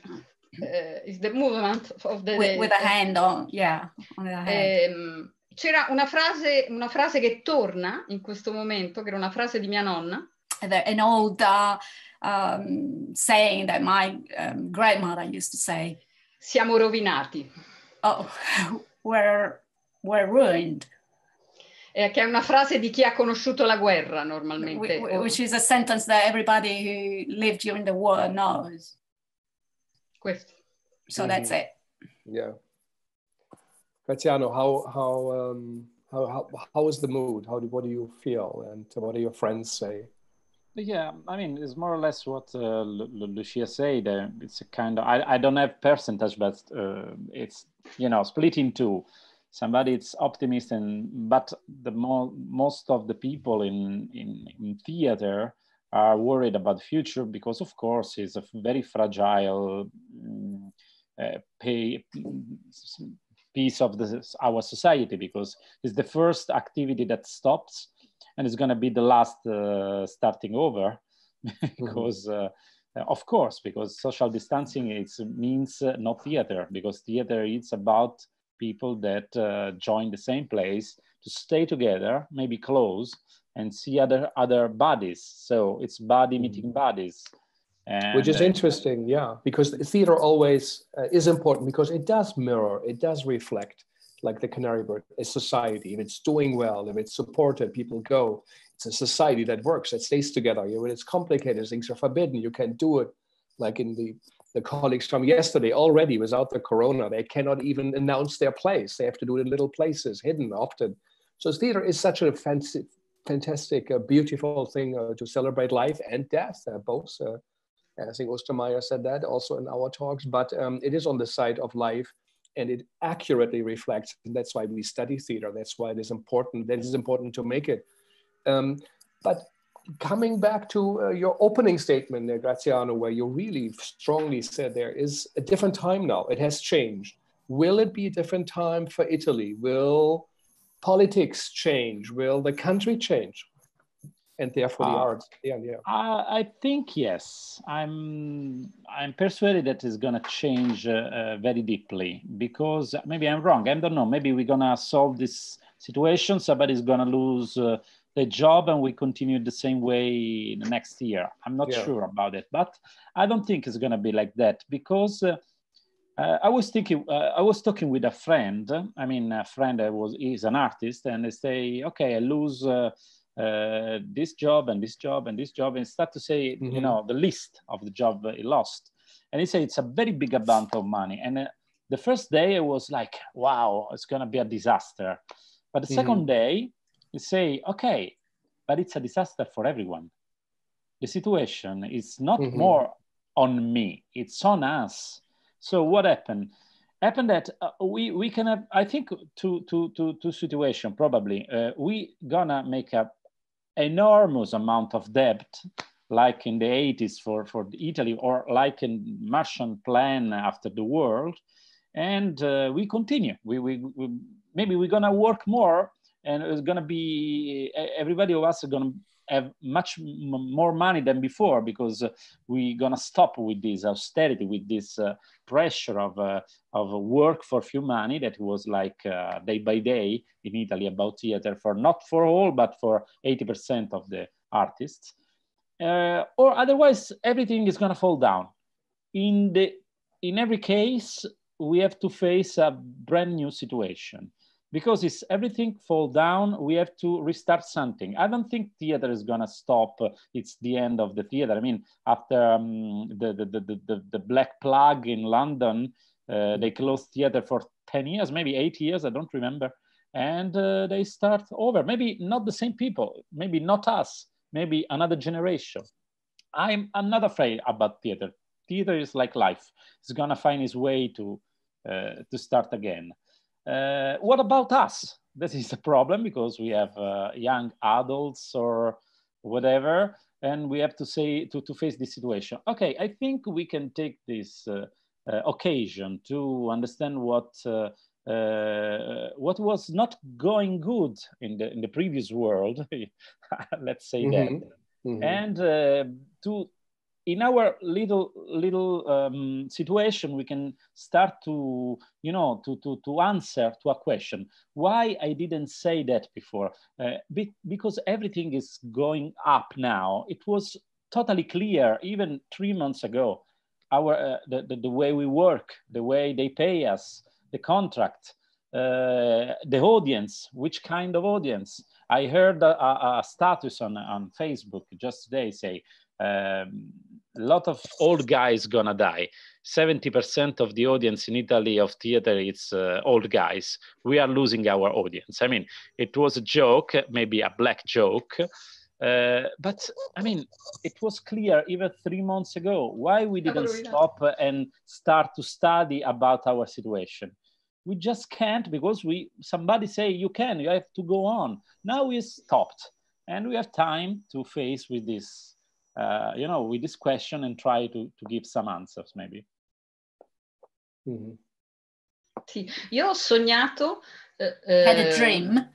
is the movement of the with, with a hand on yeah on the hand. Um, c'era una frase, una frase che torna in questo momento che era una frase di mia nonna an old uh, um, saying that my um, grandmother used to say siamo rovinati oh we're, we're ruined eh, che è una frase di chi ha conosciuto la guerra normalmente. Which is a sentence that everybody who lived during the war knows. Questo. So that's mm-hmm. it. Yeah. Tatiana, how, how, um, how, how, how is the mood? How do, what do you feel? And what do your friends say? Yeah, I mean, it's more or less what uh, Lu- Lucia said. Uh, it's a kind of, I, I don't have percentage, but uh, it's, you know, split in two. somebody it's optimist and but the mo- most of the people in, in, in theater are worried about future because of course it's a very fragile um, uh, pay, piece of this our society because it's the first activity that stops and it's going to be the last uh, starting over because mm-hmm. uh, of course because social distancing it means uh, not theater because theater it's about people that uh, join the same place to stay together, maybe close, and see other other bodies. So it's body mm-hmm. meeting bodies. And Which is uh, interesting, yeah, because theater always uh, is important because it does mirror, it does reflect, like the Canary Bird, a society. If it's doing well, if it's supported, people go. It's a society that works, that stays together. You know, when it's complicated, things are forbidden. You can't do it, like in the the colleagues from yesterday already without the corona they cannot even announce their place. they have to do it in little places hidden often so theater is such a fancy, fantastic uh, beautiful thing uh, to celebrate life and death uh, both uh, i think ostermeyer said that also in our talks but um, it is on the side of life and it accurately reflects and that's why we study theater that's why it is important That is important to make it um, but coming back to uh, your opening statement there, Graziano, where you really strongly said there is a different time now. It has changed. Will it be a different time for Italy? Will politics change? Will the country change? And therefore the arts. Yeah, yeah. I, I, think yes. I'm I'm persuaded that it's gonna change uh, uh, very deeply because maybe I'm wrong. I don't know. Maybe we're gonna solve this situation. Somebody's gonna lose uh, the job and we continue the same way the next year. I'm not yeah. sure about it, but I don't think it's going to be like that because uh, uh, I was thinking, uh, I was talking with a friend. I mean, a friend that uh, was is an artist, and they say, okay, I lose. Uh, this job and this job and this job and start to say mm-hmm. you know the list of the job he lost and he said it's a very big amount of money and the first day I was like wow it's gonna be a disaster but the mm-hmm. second day you say, okay, but it's a disaster for everyone. The situation is not mm-hmm. more on me, it's on us. So what happened? Happened that uh, we, we can have, I think, two, two, two, two situation probably. Uh, we gonna make a enormous amount of debt like in the 80s for, for Italy or like in Martian plan after the world. And uh, we continue. We, we, we, maybe we're going to work more and it's going to be everybody of us are going to have much more money than before because uh, we're gonna stop with this austerity, with this uh, pressure of uh, of work for few money that was like uh, day by day in Italy about theater for not for all but for 80% of the artists, uh, or otherwise everything is gonna fall down. In the in every case, we have to face a brand new situation because if everything fall down we have to restart something i don't think theater is gonna stop it's the end of the theater i mean after um, the, the, the, the, the black plague in london uh, mm-hmm. they closed theater for 10 years maybe 8 years i don't remember and uh, they start over maybe not the same people maybe not us maybe another generation i'm, I'm not afraid about theater theater is like life it's gonna find its way to uh, to start again uh, what about us? This is a problem because we have uh, young adults or whatever, and we have to say to, to face this situation. Okay, I think we can take this uh, uh occasion to understand what uh, uh, what was not going good in the in the previous world. Let's say mm -hmm. that, mm -hmm. and to in our little little um, situation we can start to you know to, to to answer to a question why i didn't say that before uh, be, because everything is going up now it was totally clear even three months ago our uh, the, the, the, way we work the way they pay us the contract uh, the audience which kind of audience i heard a, a, a status on, on facebook just today say um, a lot of old guys gonna die. 70% of the audience in Italy of theater it's uh, old guys. We are losing our audience. I mean, it was a joke, maybe a black joke, uh, but I mean, it was clear even three months ago why we didn't stop and start to study about our situation. We just can't because we somebody say you can, you have to go on. Now we stopped, and we have time to face with this uh, you know, with this question and try to, to give some answers maybe. Mm -hmm. Sì, io ho sognato... Eh, eh, Had a dream.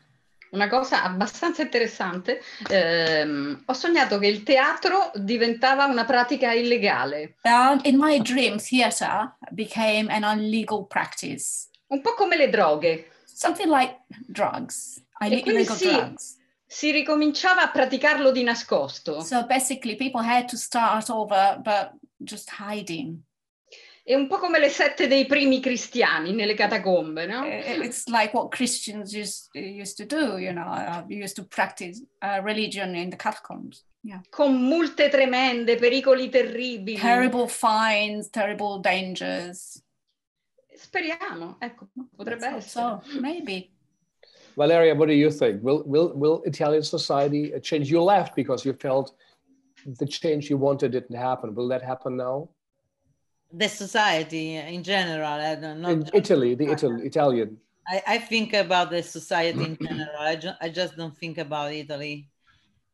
Una cosa abbastanza interessante, eh, ho sognato che il teatro diventava una pratica illegale. Um, in my dream, theater became an illegal practice. Un po' come le droghe. Something like drugs. I e quindi sì, drugs si ricominciava a praticarlo di nascosto. So basically people had to start over but just hiding. È un po' come le sette dei primi cristiani nelle catacombe, no? It's like what Christians used, used to do, you know, uh, used to practice uh, religion in the catacombs. Yeah. Con multe tremende, pericoli terribili. Terrible fines, terrible dangers. Speriamo, ecco, potrebbe essere. So, maybe. Valeria, what do you think? Will, will, will Italian society change? You left because you felt the change you wanted didn't happen. Will that happen now? The society in general, I don't know. In Italy, the Italy Italian. I, I think about the society in general. I, ju- I just don't think about Italy.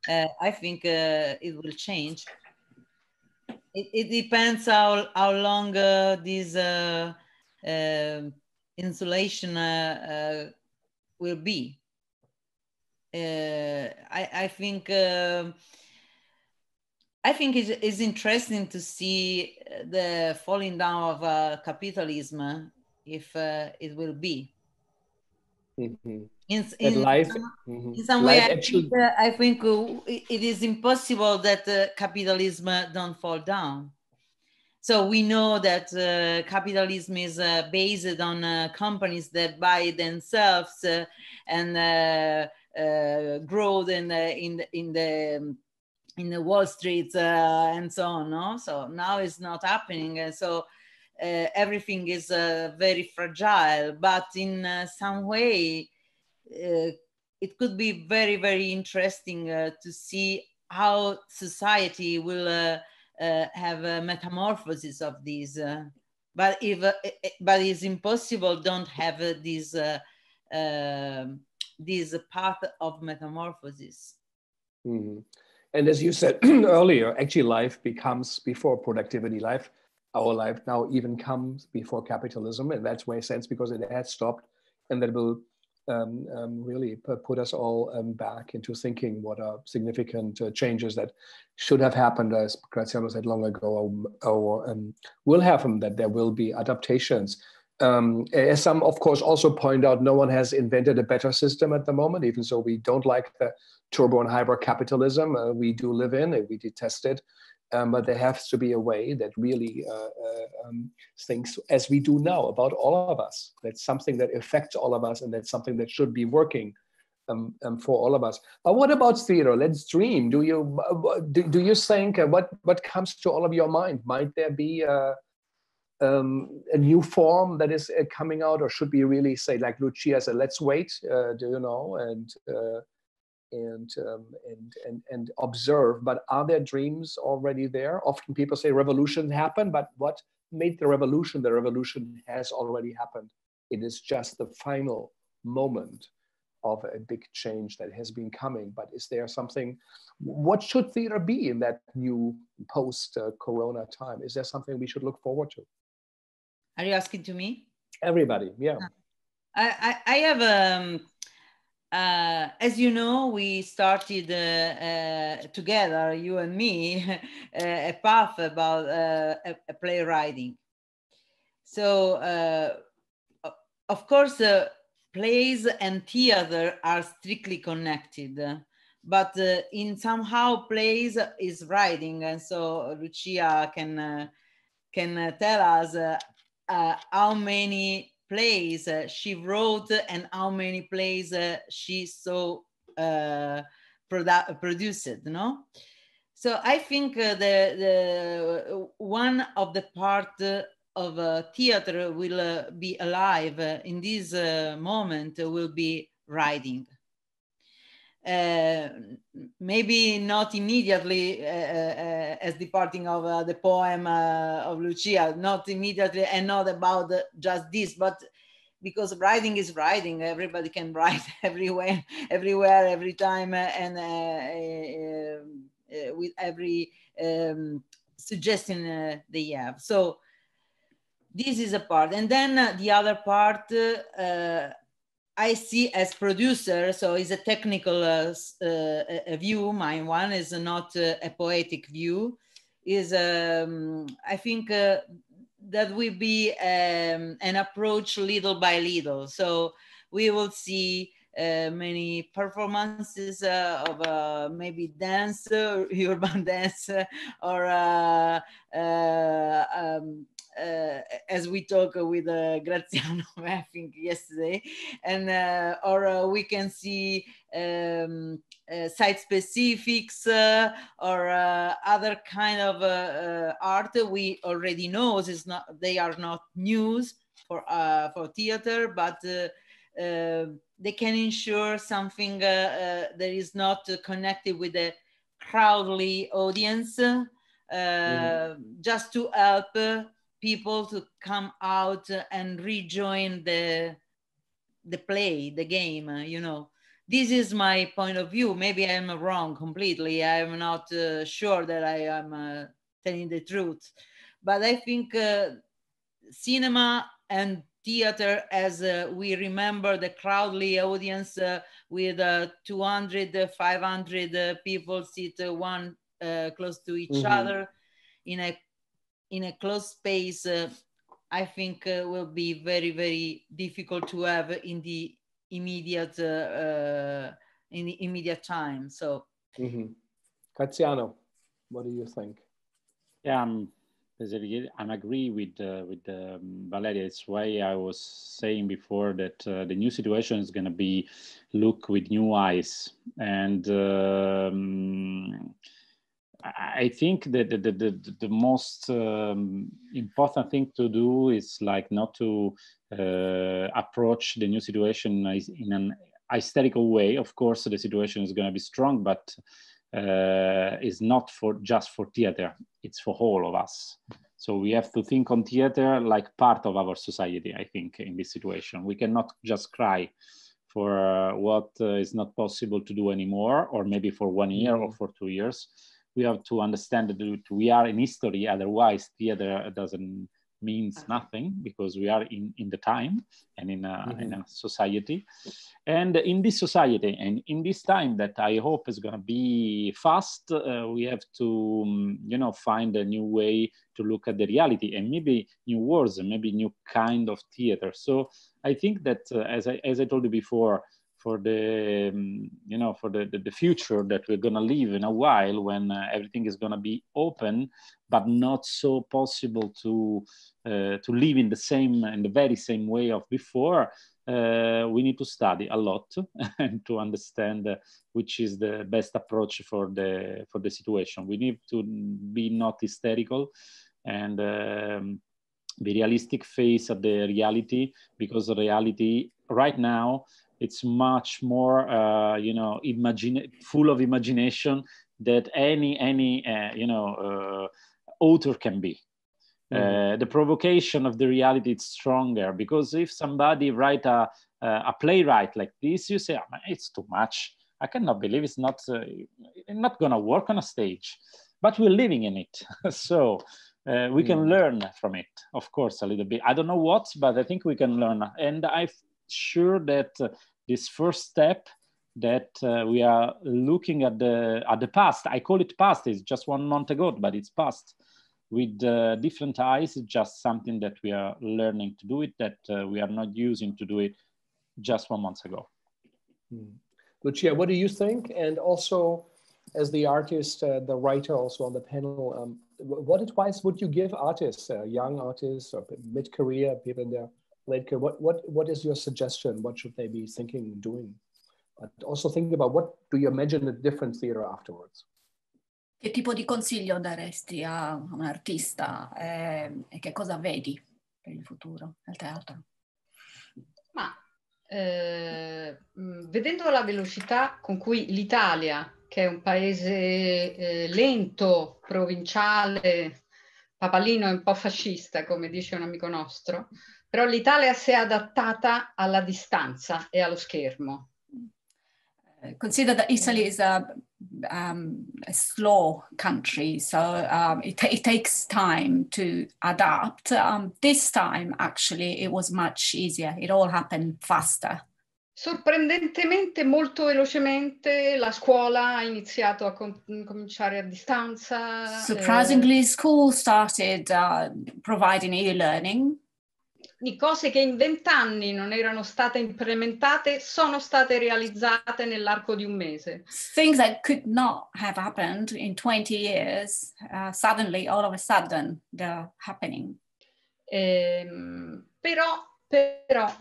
Uh, I think uh, it will change. It, it, depends how, how long uh, this uh, uh, insulation uh, will be. Uh, I, I think uh, I think it's, it's, interesting to see the falling down of uh, capitalism, uh, if uh, it will be. Mm-hmm. In, in, life, some, mm-hmm. in some life way, actually... I think uh, it is impossible that capitalism don't fall down. So we know that uh, capitalism is uh, based on uh, companies that buy themselves uh, and uh, uh, grow in the in the, in the um, in the Wall Street and so on. No? So now it's not happening. And so everything is very fragile. But in some way, it could be very very interesting to see how society will uh, have a metamorphosis of these. Uh, but if uh, eh, eh, but it's impossible, don't have this this um, path of metamorphosis. Mm-hmm. And as you said earlier, actually, life becomes before productivity. Life, our life now even comes before capitalism, and that's why sense because it has stopped, and that will um, um, really put us all um, back into thinking what are significant uh, changes that should have happened, as Graziano said long ago, or, or um, will happen, that there will be adaptations. Um, as some, of course, also point out, no one has invented a better system at the moment, even so we don't like the turbo and hyper capitalism uh, we do live in, we detest it. Um, but there has to be a way that really uh, uh, um, thinks as we do now about all of us. That's something that affects all of us, and that's something that should be working um, um, for all of us. But what about theater? Let's dream. Do you uh, do, do you think uh, what what comes to all of your mind? Might there be a, uh, um, a new form that is uh, coming out, or should we really say like Lucia said, "Let's wait"? do you know and and, um, and, and, and observe. But are their dreams already there? Often people say revolution happened, but what made the revolution? The revolution has already happened. It is just the final moment of a big change that has been coming. But is there something, what should theater be in that new post corona time? Is there something we should look forward to? Are you asking to me? Everybody, yeah. I, uh, I, I have a um, uh, as you know, we started uh, uh, together, you and me, uh, a path about uh, a, a playwriting. So, uh, of course, plays and theater are strictly connected, but in somehow plays is writing, and so Lucia can can tell us how many plays uh, she wrote uh, and how many plays uh, she so uh, produ- produced, no? So I think uh, the, the uh, one of the part of theater will be alive in this moment will be writing uh, maybe not immediately uh, uh, uh, as the parting of the poem of Lucia, not immediately and not about just this, but because writing is writing, everybody can write everywhere, everywhere, every time, and with every um, suggestion they have. So this is a part and then uh, the other part uh, uh, I see as producer, so it's a technical uh, uh, view. My one is not uh, a poetic view. Is um, I think uh, that will be um, an approach little by little. So we will see uh, many performances uh, of maybe dance, urban dance, or um, uh, as we talk with uh, Graziano, I think yesterday, and uh, or uh, we can see um, uh, site specifics uh, or other kind of art we already know. It's not they are not news for for theater, but. they can ensure something that is not connected with a crowdly audience, mm -hmm. just to help people to come out and rejoin the the play, the game. Uh, you know, this is my point of view. Maybe I'm wrong completely. I'm not uh, sure that I am uh, telling the truth, but I think uh, cinema and theater as uh, we remember the crowdly audience uh, with 200 500 people sit one close to each mm-hmm. other in a in a closed space, uh, I think uh, will be very, very difficult to have in the immediate uh, in the immediate time. So, mm -hmm. what do you think? Yeah, I'm basically I agree with uh, with um, Valeria. It's why I was saying before that uh, the new situation is going to be look with new eyes and. Um, I think that the, the, the, the most um, important thing to do is like not to uh, approach the new situation in an hysterical way. Of course, the situation is going to be strong, but uh, it's not for just for theater. It's for all of us. So we have to think on theater like part of our society. I think in this situation, we cannot just cry for uh, what uh, is not possible to do anymore, or maybe for one year or mm-hmm. for two years we have to understand that we are in history, otherwise theater doesn't means nothing because we are in, in the time and in a, mm -hmm. in mm-hmm. a society. And in this society and in this time that I hope is going to be fast, uh, we have to, um, you know, find a new way to look at the reality and maybe new words and maybe new kind of theater. So I think that, uh, as, I, as I told you before, for the um, you know for the, the, the, future that we're gonna live in a while when uh, everything is gonna be open but not so possible to uh, to live in the same in the very same way of before uh, we need to study a lot and to understand which is the best approach for the for the situation we need to be not hysterical and um, be realistic face of the reality because reality right now it's much more uh, you know imagine full of imagination that any any uh, you know uh, author can be mm. uh, the provocation of the reality is stronger because if somebody write a, uh, a playwright like this, you say, oh, it's too much. I cannot believe it's not not gonna work on a stage, but we're living in it. so uh, we can mm. learn from it of course a little bit i don't know what but i think we can learn and i'm sure that this first step that uh, we are looking at the at the past. I call it past. It's just one month ago, but it's past. With uh, different eyes, it's just something that we are learning to do it that uh, we are not using to do it just one month ago. Hmm. Lucia, what do you think? And also, as the artist, uh, the writer, also on the panel, um, what advice would you give artists, uh, young artists, or mid-career people there? Later, what, what, what is your suggestion? What should they be thinking and doing? But also thinking about what do you imagine a different theater afterwards? Che tipo di consiglio daresti a un artista eh, e che cosa vedi per il futuro del teatro? Ma eh, vedendo la velocità con cui l'Italia, che è un paese eh, lento, provinciale, papalino e un po' fascista, come dice un amico nostro, però l'Italia si è adattata alla distanza e allo schermo. Eh, Consider that Italy is a, um, a slow country, so um, it, it, takes time to adapt. Um, this time, actually, it was much easier. It all happened faster. Sorprendentemente, molto velocemente, la scuola ha iniziato a com- cominciare a distanza. Eh. Surprisingly, eh... school started uh, providing e-learning di cose che in vent'anni non erano state implementate sono state realizzate nell'arco di un mese. Things that could not have happened in 20 years, uh, suddenly, all of a sudden, they're happening. Ehm, però, però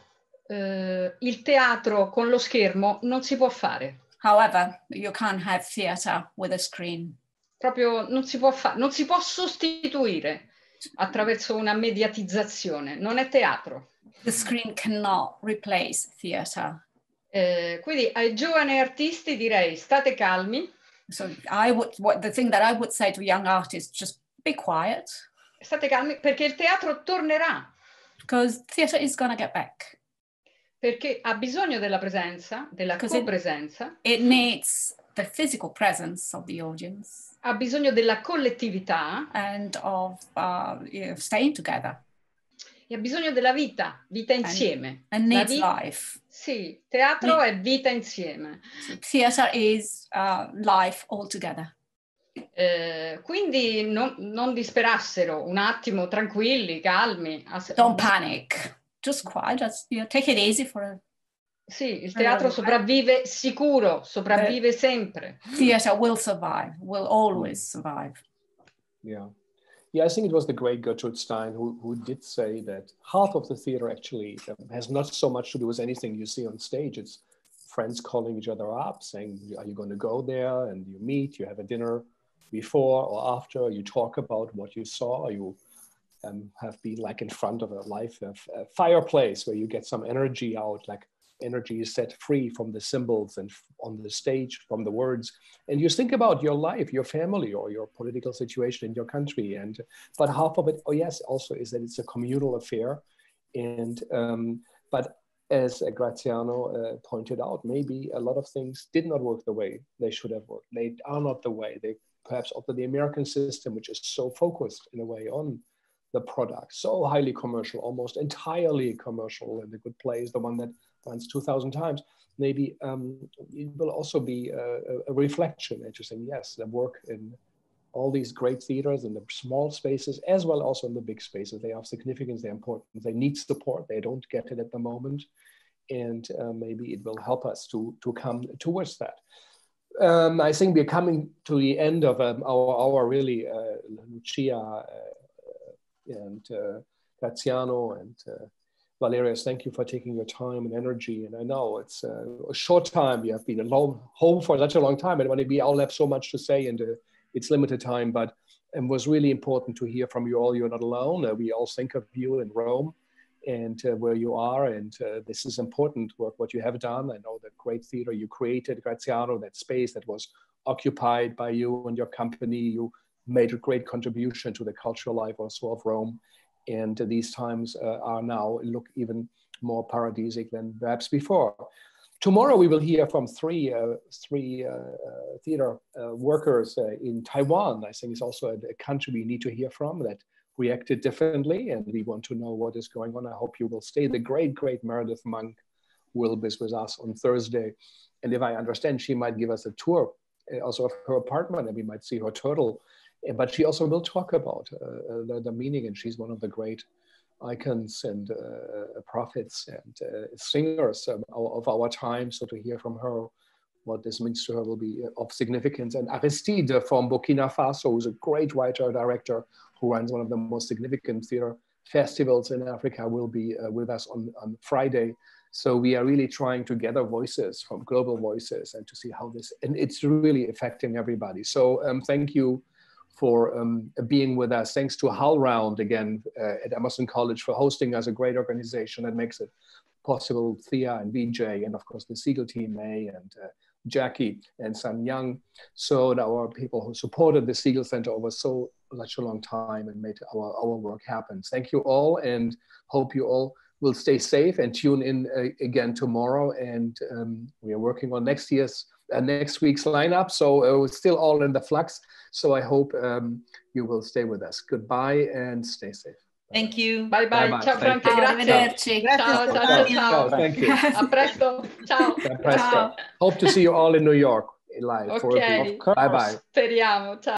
eh, il teatro con lo schermo non si può fare. However, you can't have theater with a screen. Proprio non si può fare, non si può sostituire attraverso una mediatizzazione, non è teatro. The screen cannot replace theater. Eh, quindi ai giovani artisti direi state calmi. So I would, what, the thing that I would say to young artists, just be quiet. State calmi perché il teatro tornerà. Because theater is gonna get back. Perché ha bisogno della presenza, della co-presenza. It, it needs the physical presence of the audience. Ha bisogno della collettività. And of uh, staying together. E ha bisogno della vita, vita insieme. And, and needs vita, life. Sì, teatro ne- è vita insieme. Theater is uh, life altogether. Eh, quindi non, non, disperassero, un attimo, tranquilli, calmi. Ass- Don't panic, just quiet, just, you know, take it easy for a Sì, il teatro sopravvive sicuro, sopravvive eh. sempre. Theater will survive, will always survive. Yeah. Yeah, I think it was the great Gertrude Stein who, who did say that half of the theater actually um, has not so much to do with anything you see on stage. It's friends calling each other up saying, Are you going to go there? And you meet, you have a dinner before or after, you talk about what you saw, you um, have been like in front of a life a uh, uh, fireplace where you get some energy out, like energy is set free from the symbols and on the stage, from the words. And you think about your life, your family, or your political situation in your country. And but half of it, oh yes, also is that it's a communal affair. And um, but as uh, Graziano uh, pointed out, maybe a lot of things did not work the way they should have worked. They are not the way they perhaps after the American system, which is so focused in a way on the product, so highly commercial, almost entirely commercial. And the good play is the one that once, 2,000 times, maybe um, it will also be a, a, reflection, interesting, yes, the work in all these great theaters and the small spaces, as well also in the big spaces. They have significance, they're important, they need support, they don't get it at the moment. And uh, maybe it will help us to, to come towards that. Um, I think we're coming to the end of um, our hour, really, uh, Lucia uh, and uh, Graziano and uh, Valerius, thank you for taking your time and energy. And I know it's uh, a short time. You have been alone, home for such a long time. And when we all have so much to say and uh, it's limited time, but it was really important to hear from you all. You're not alone. Uh, we all think of you in Rome and uh, where you are. And uh, this is important work, what you have done. I know the great theater you created, Graziano, that space that was occupied by you and your company. You made a great contribution to the cultural life also of Rome. And these times uh, are now look even more paradisic than perhaps before. Tomorrow we will hear from three, uh, three uh, uh theater uh, workers uh, in Taiwan. I think it's also a, a, country we need to hear from that reacted differently and we want to know what is going on. I hope you will stay. The great, great Meredith Monk will be with us on Thursday. And if I understand, she might give us a tour also of her apartment and we might see her turtle Eh, but she also will talk about uh, uh, the, the, meaning, and she's one of the great icons and uh, prophets and singers um, of our time. So to hear from her what this means to her will be of significance. And Aristide from Burkina Faso, who's a great writer, director, who runs one of the most significant theater festivals in Africa, will be uh, with us on, on Friday. So we are really trying to gather voices from global voices and to see how this, and it's really affecting everybody. So um, thank you for um, being with us. Thanks to HowlRound again uh, at Emerson College for hosting us, a great organization that makes it possible. Thea and VJ, and of course the Siegel team, A and uh, Jackie and Sam Young. So our people who supported the Siegel Center over so such a long time and made our, our work happen. Thank you all and hope you all will stay safe and tune in uh, again tomorrow. And um, we are working on next year's uh, next week's lineup. So it's uh, still all in the flux. So I hope um, you will stay with us. Goodbye and stay safe. Thank you. Bye bye. Ciao Franco, grazie. Ciao, ciao, Thank you. A presto. Ciao. A presto. Ciao. Hope to see you all in New York live. Okay. Bye bye. Speriamo. Ciao.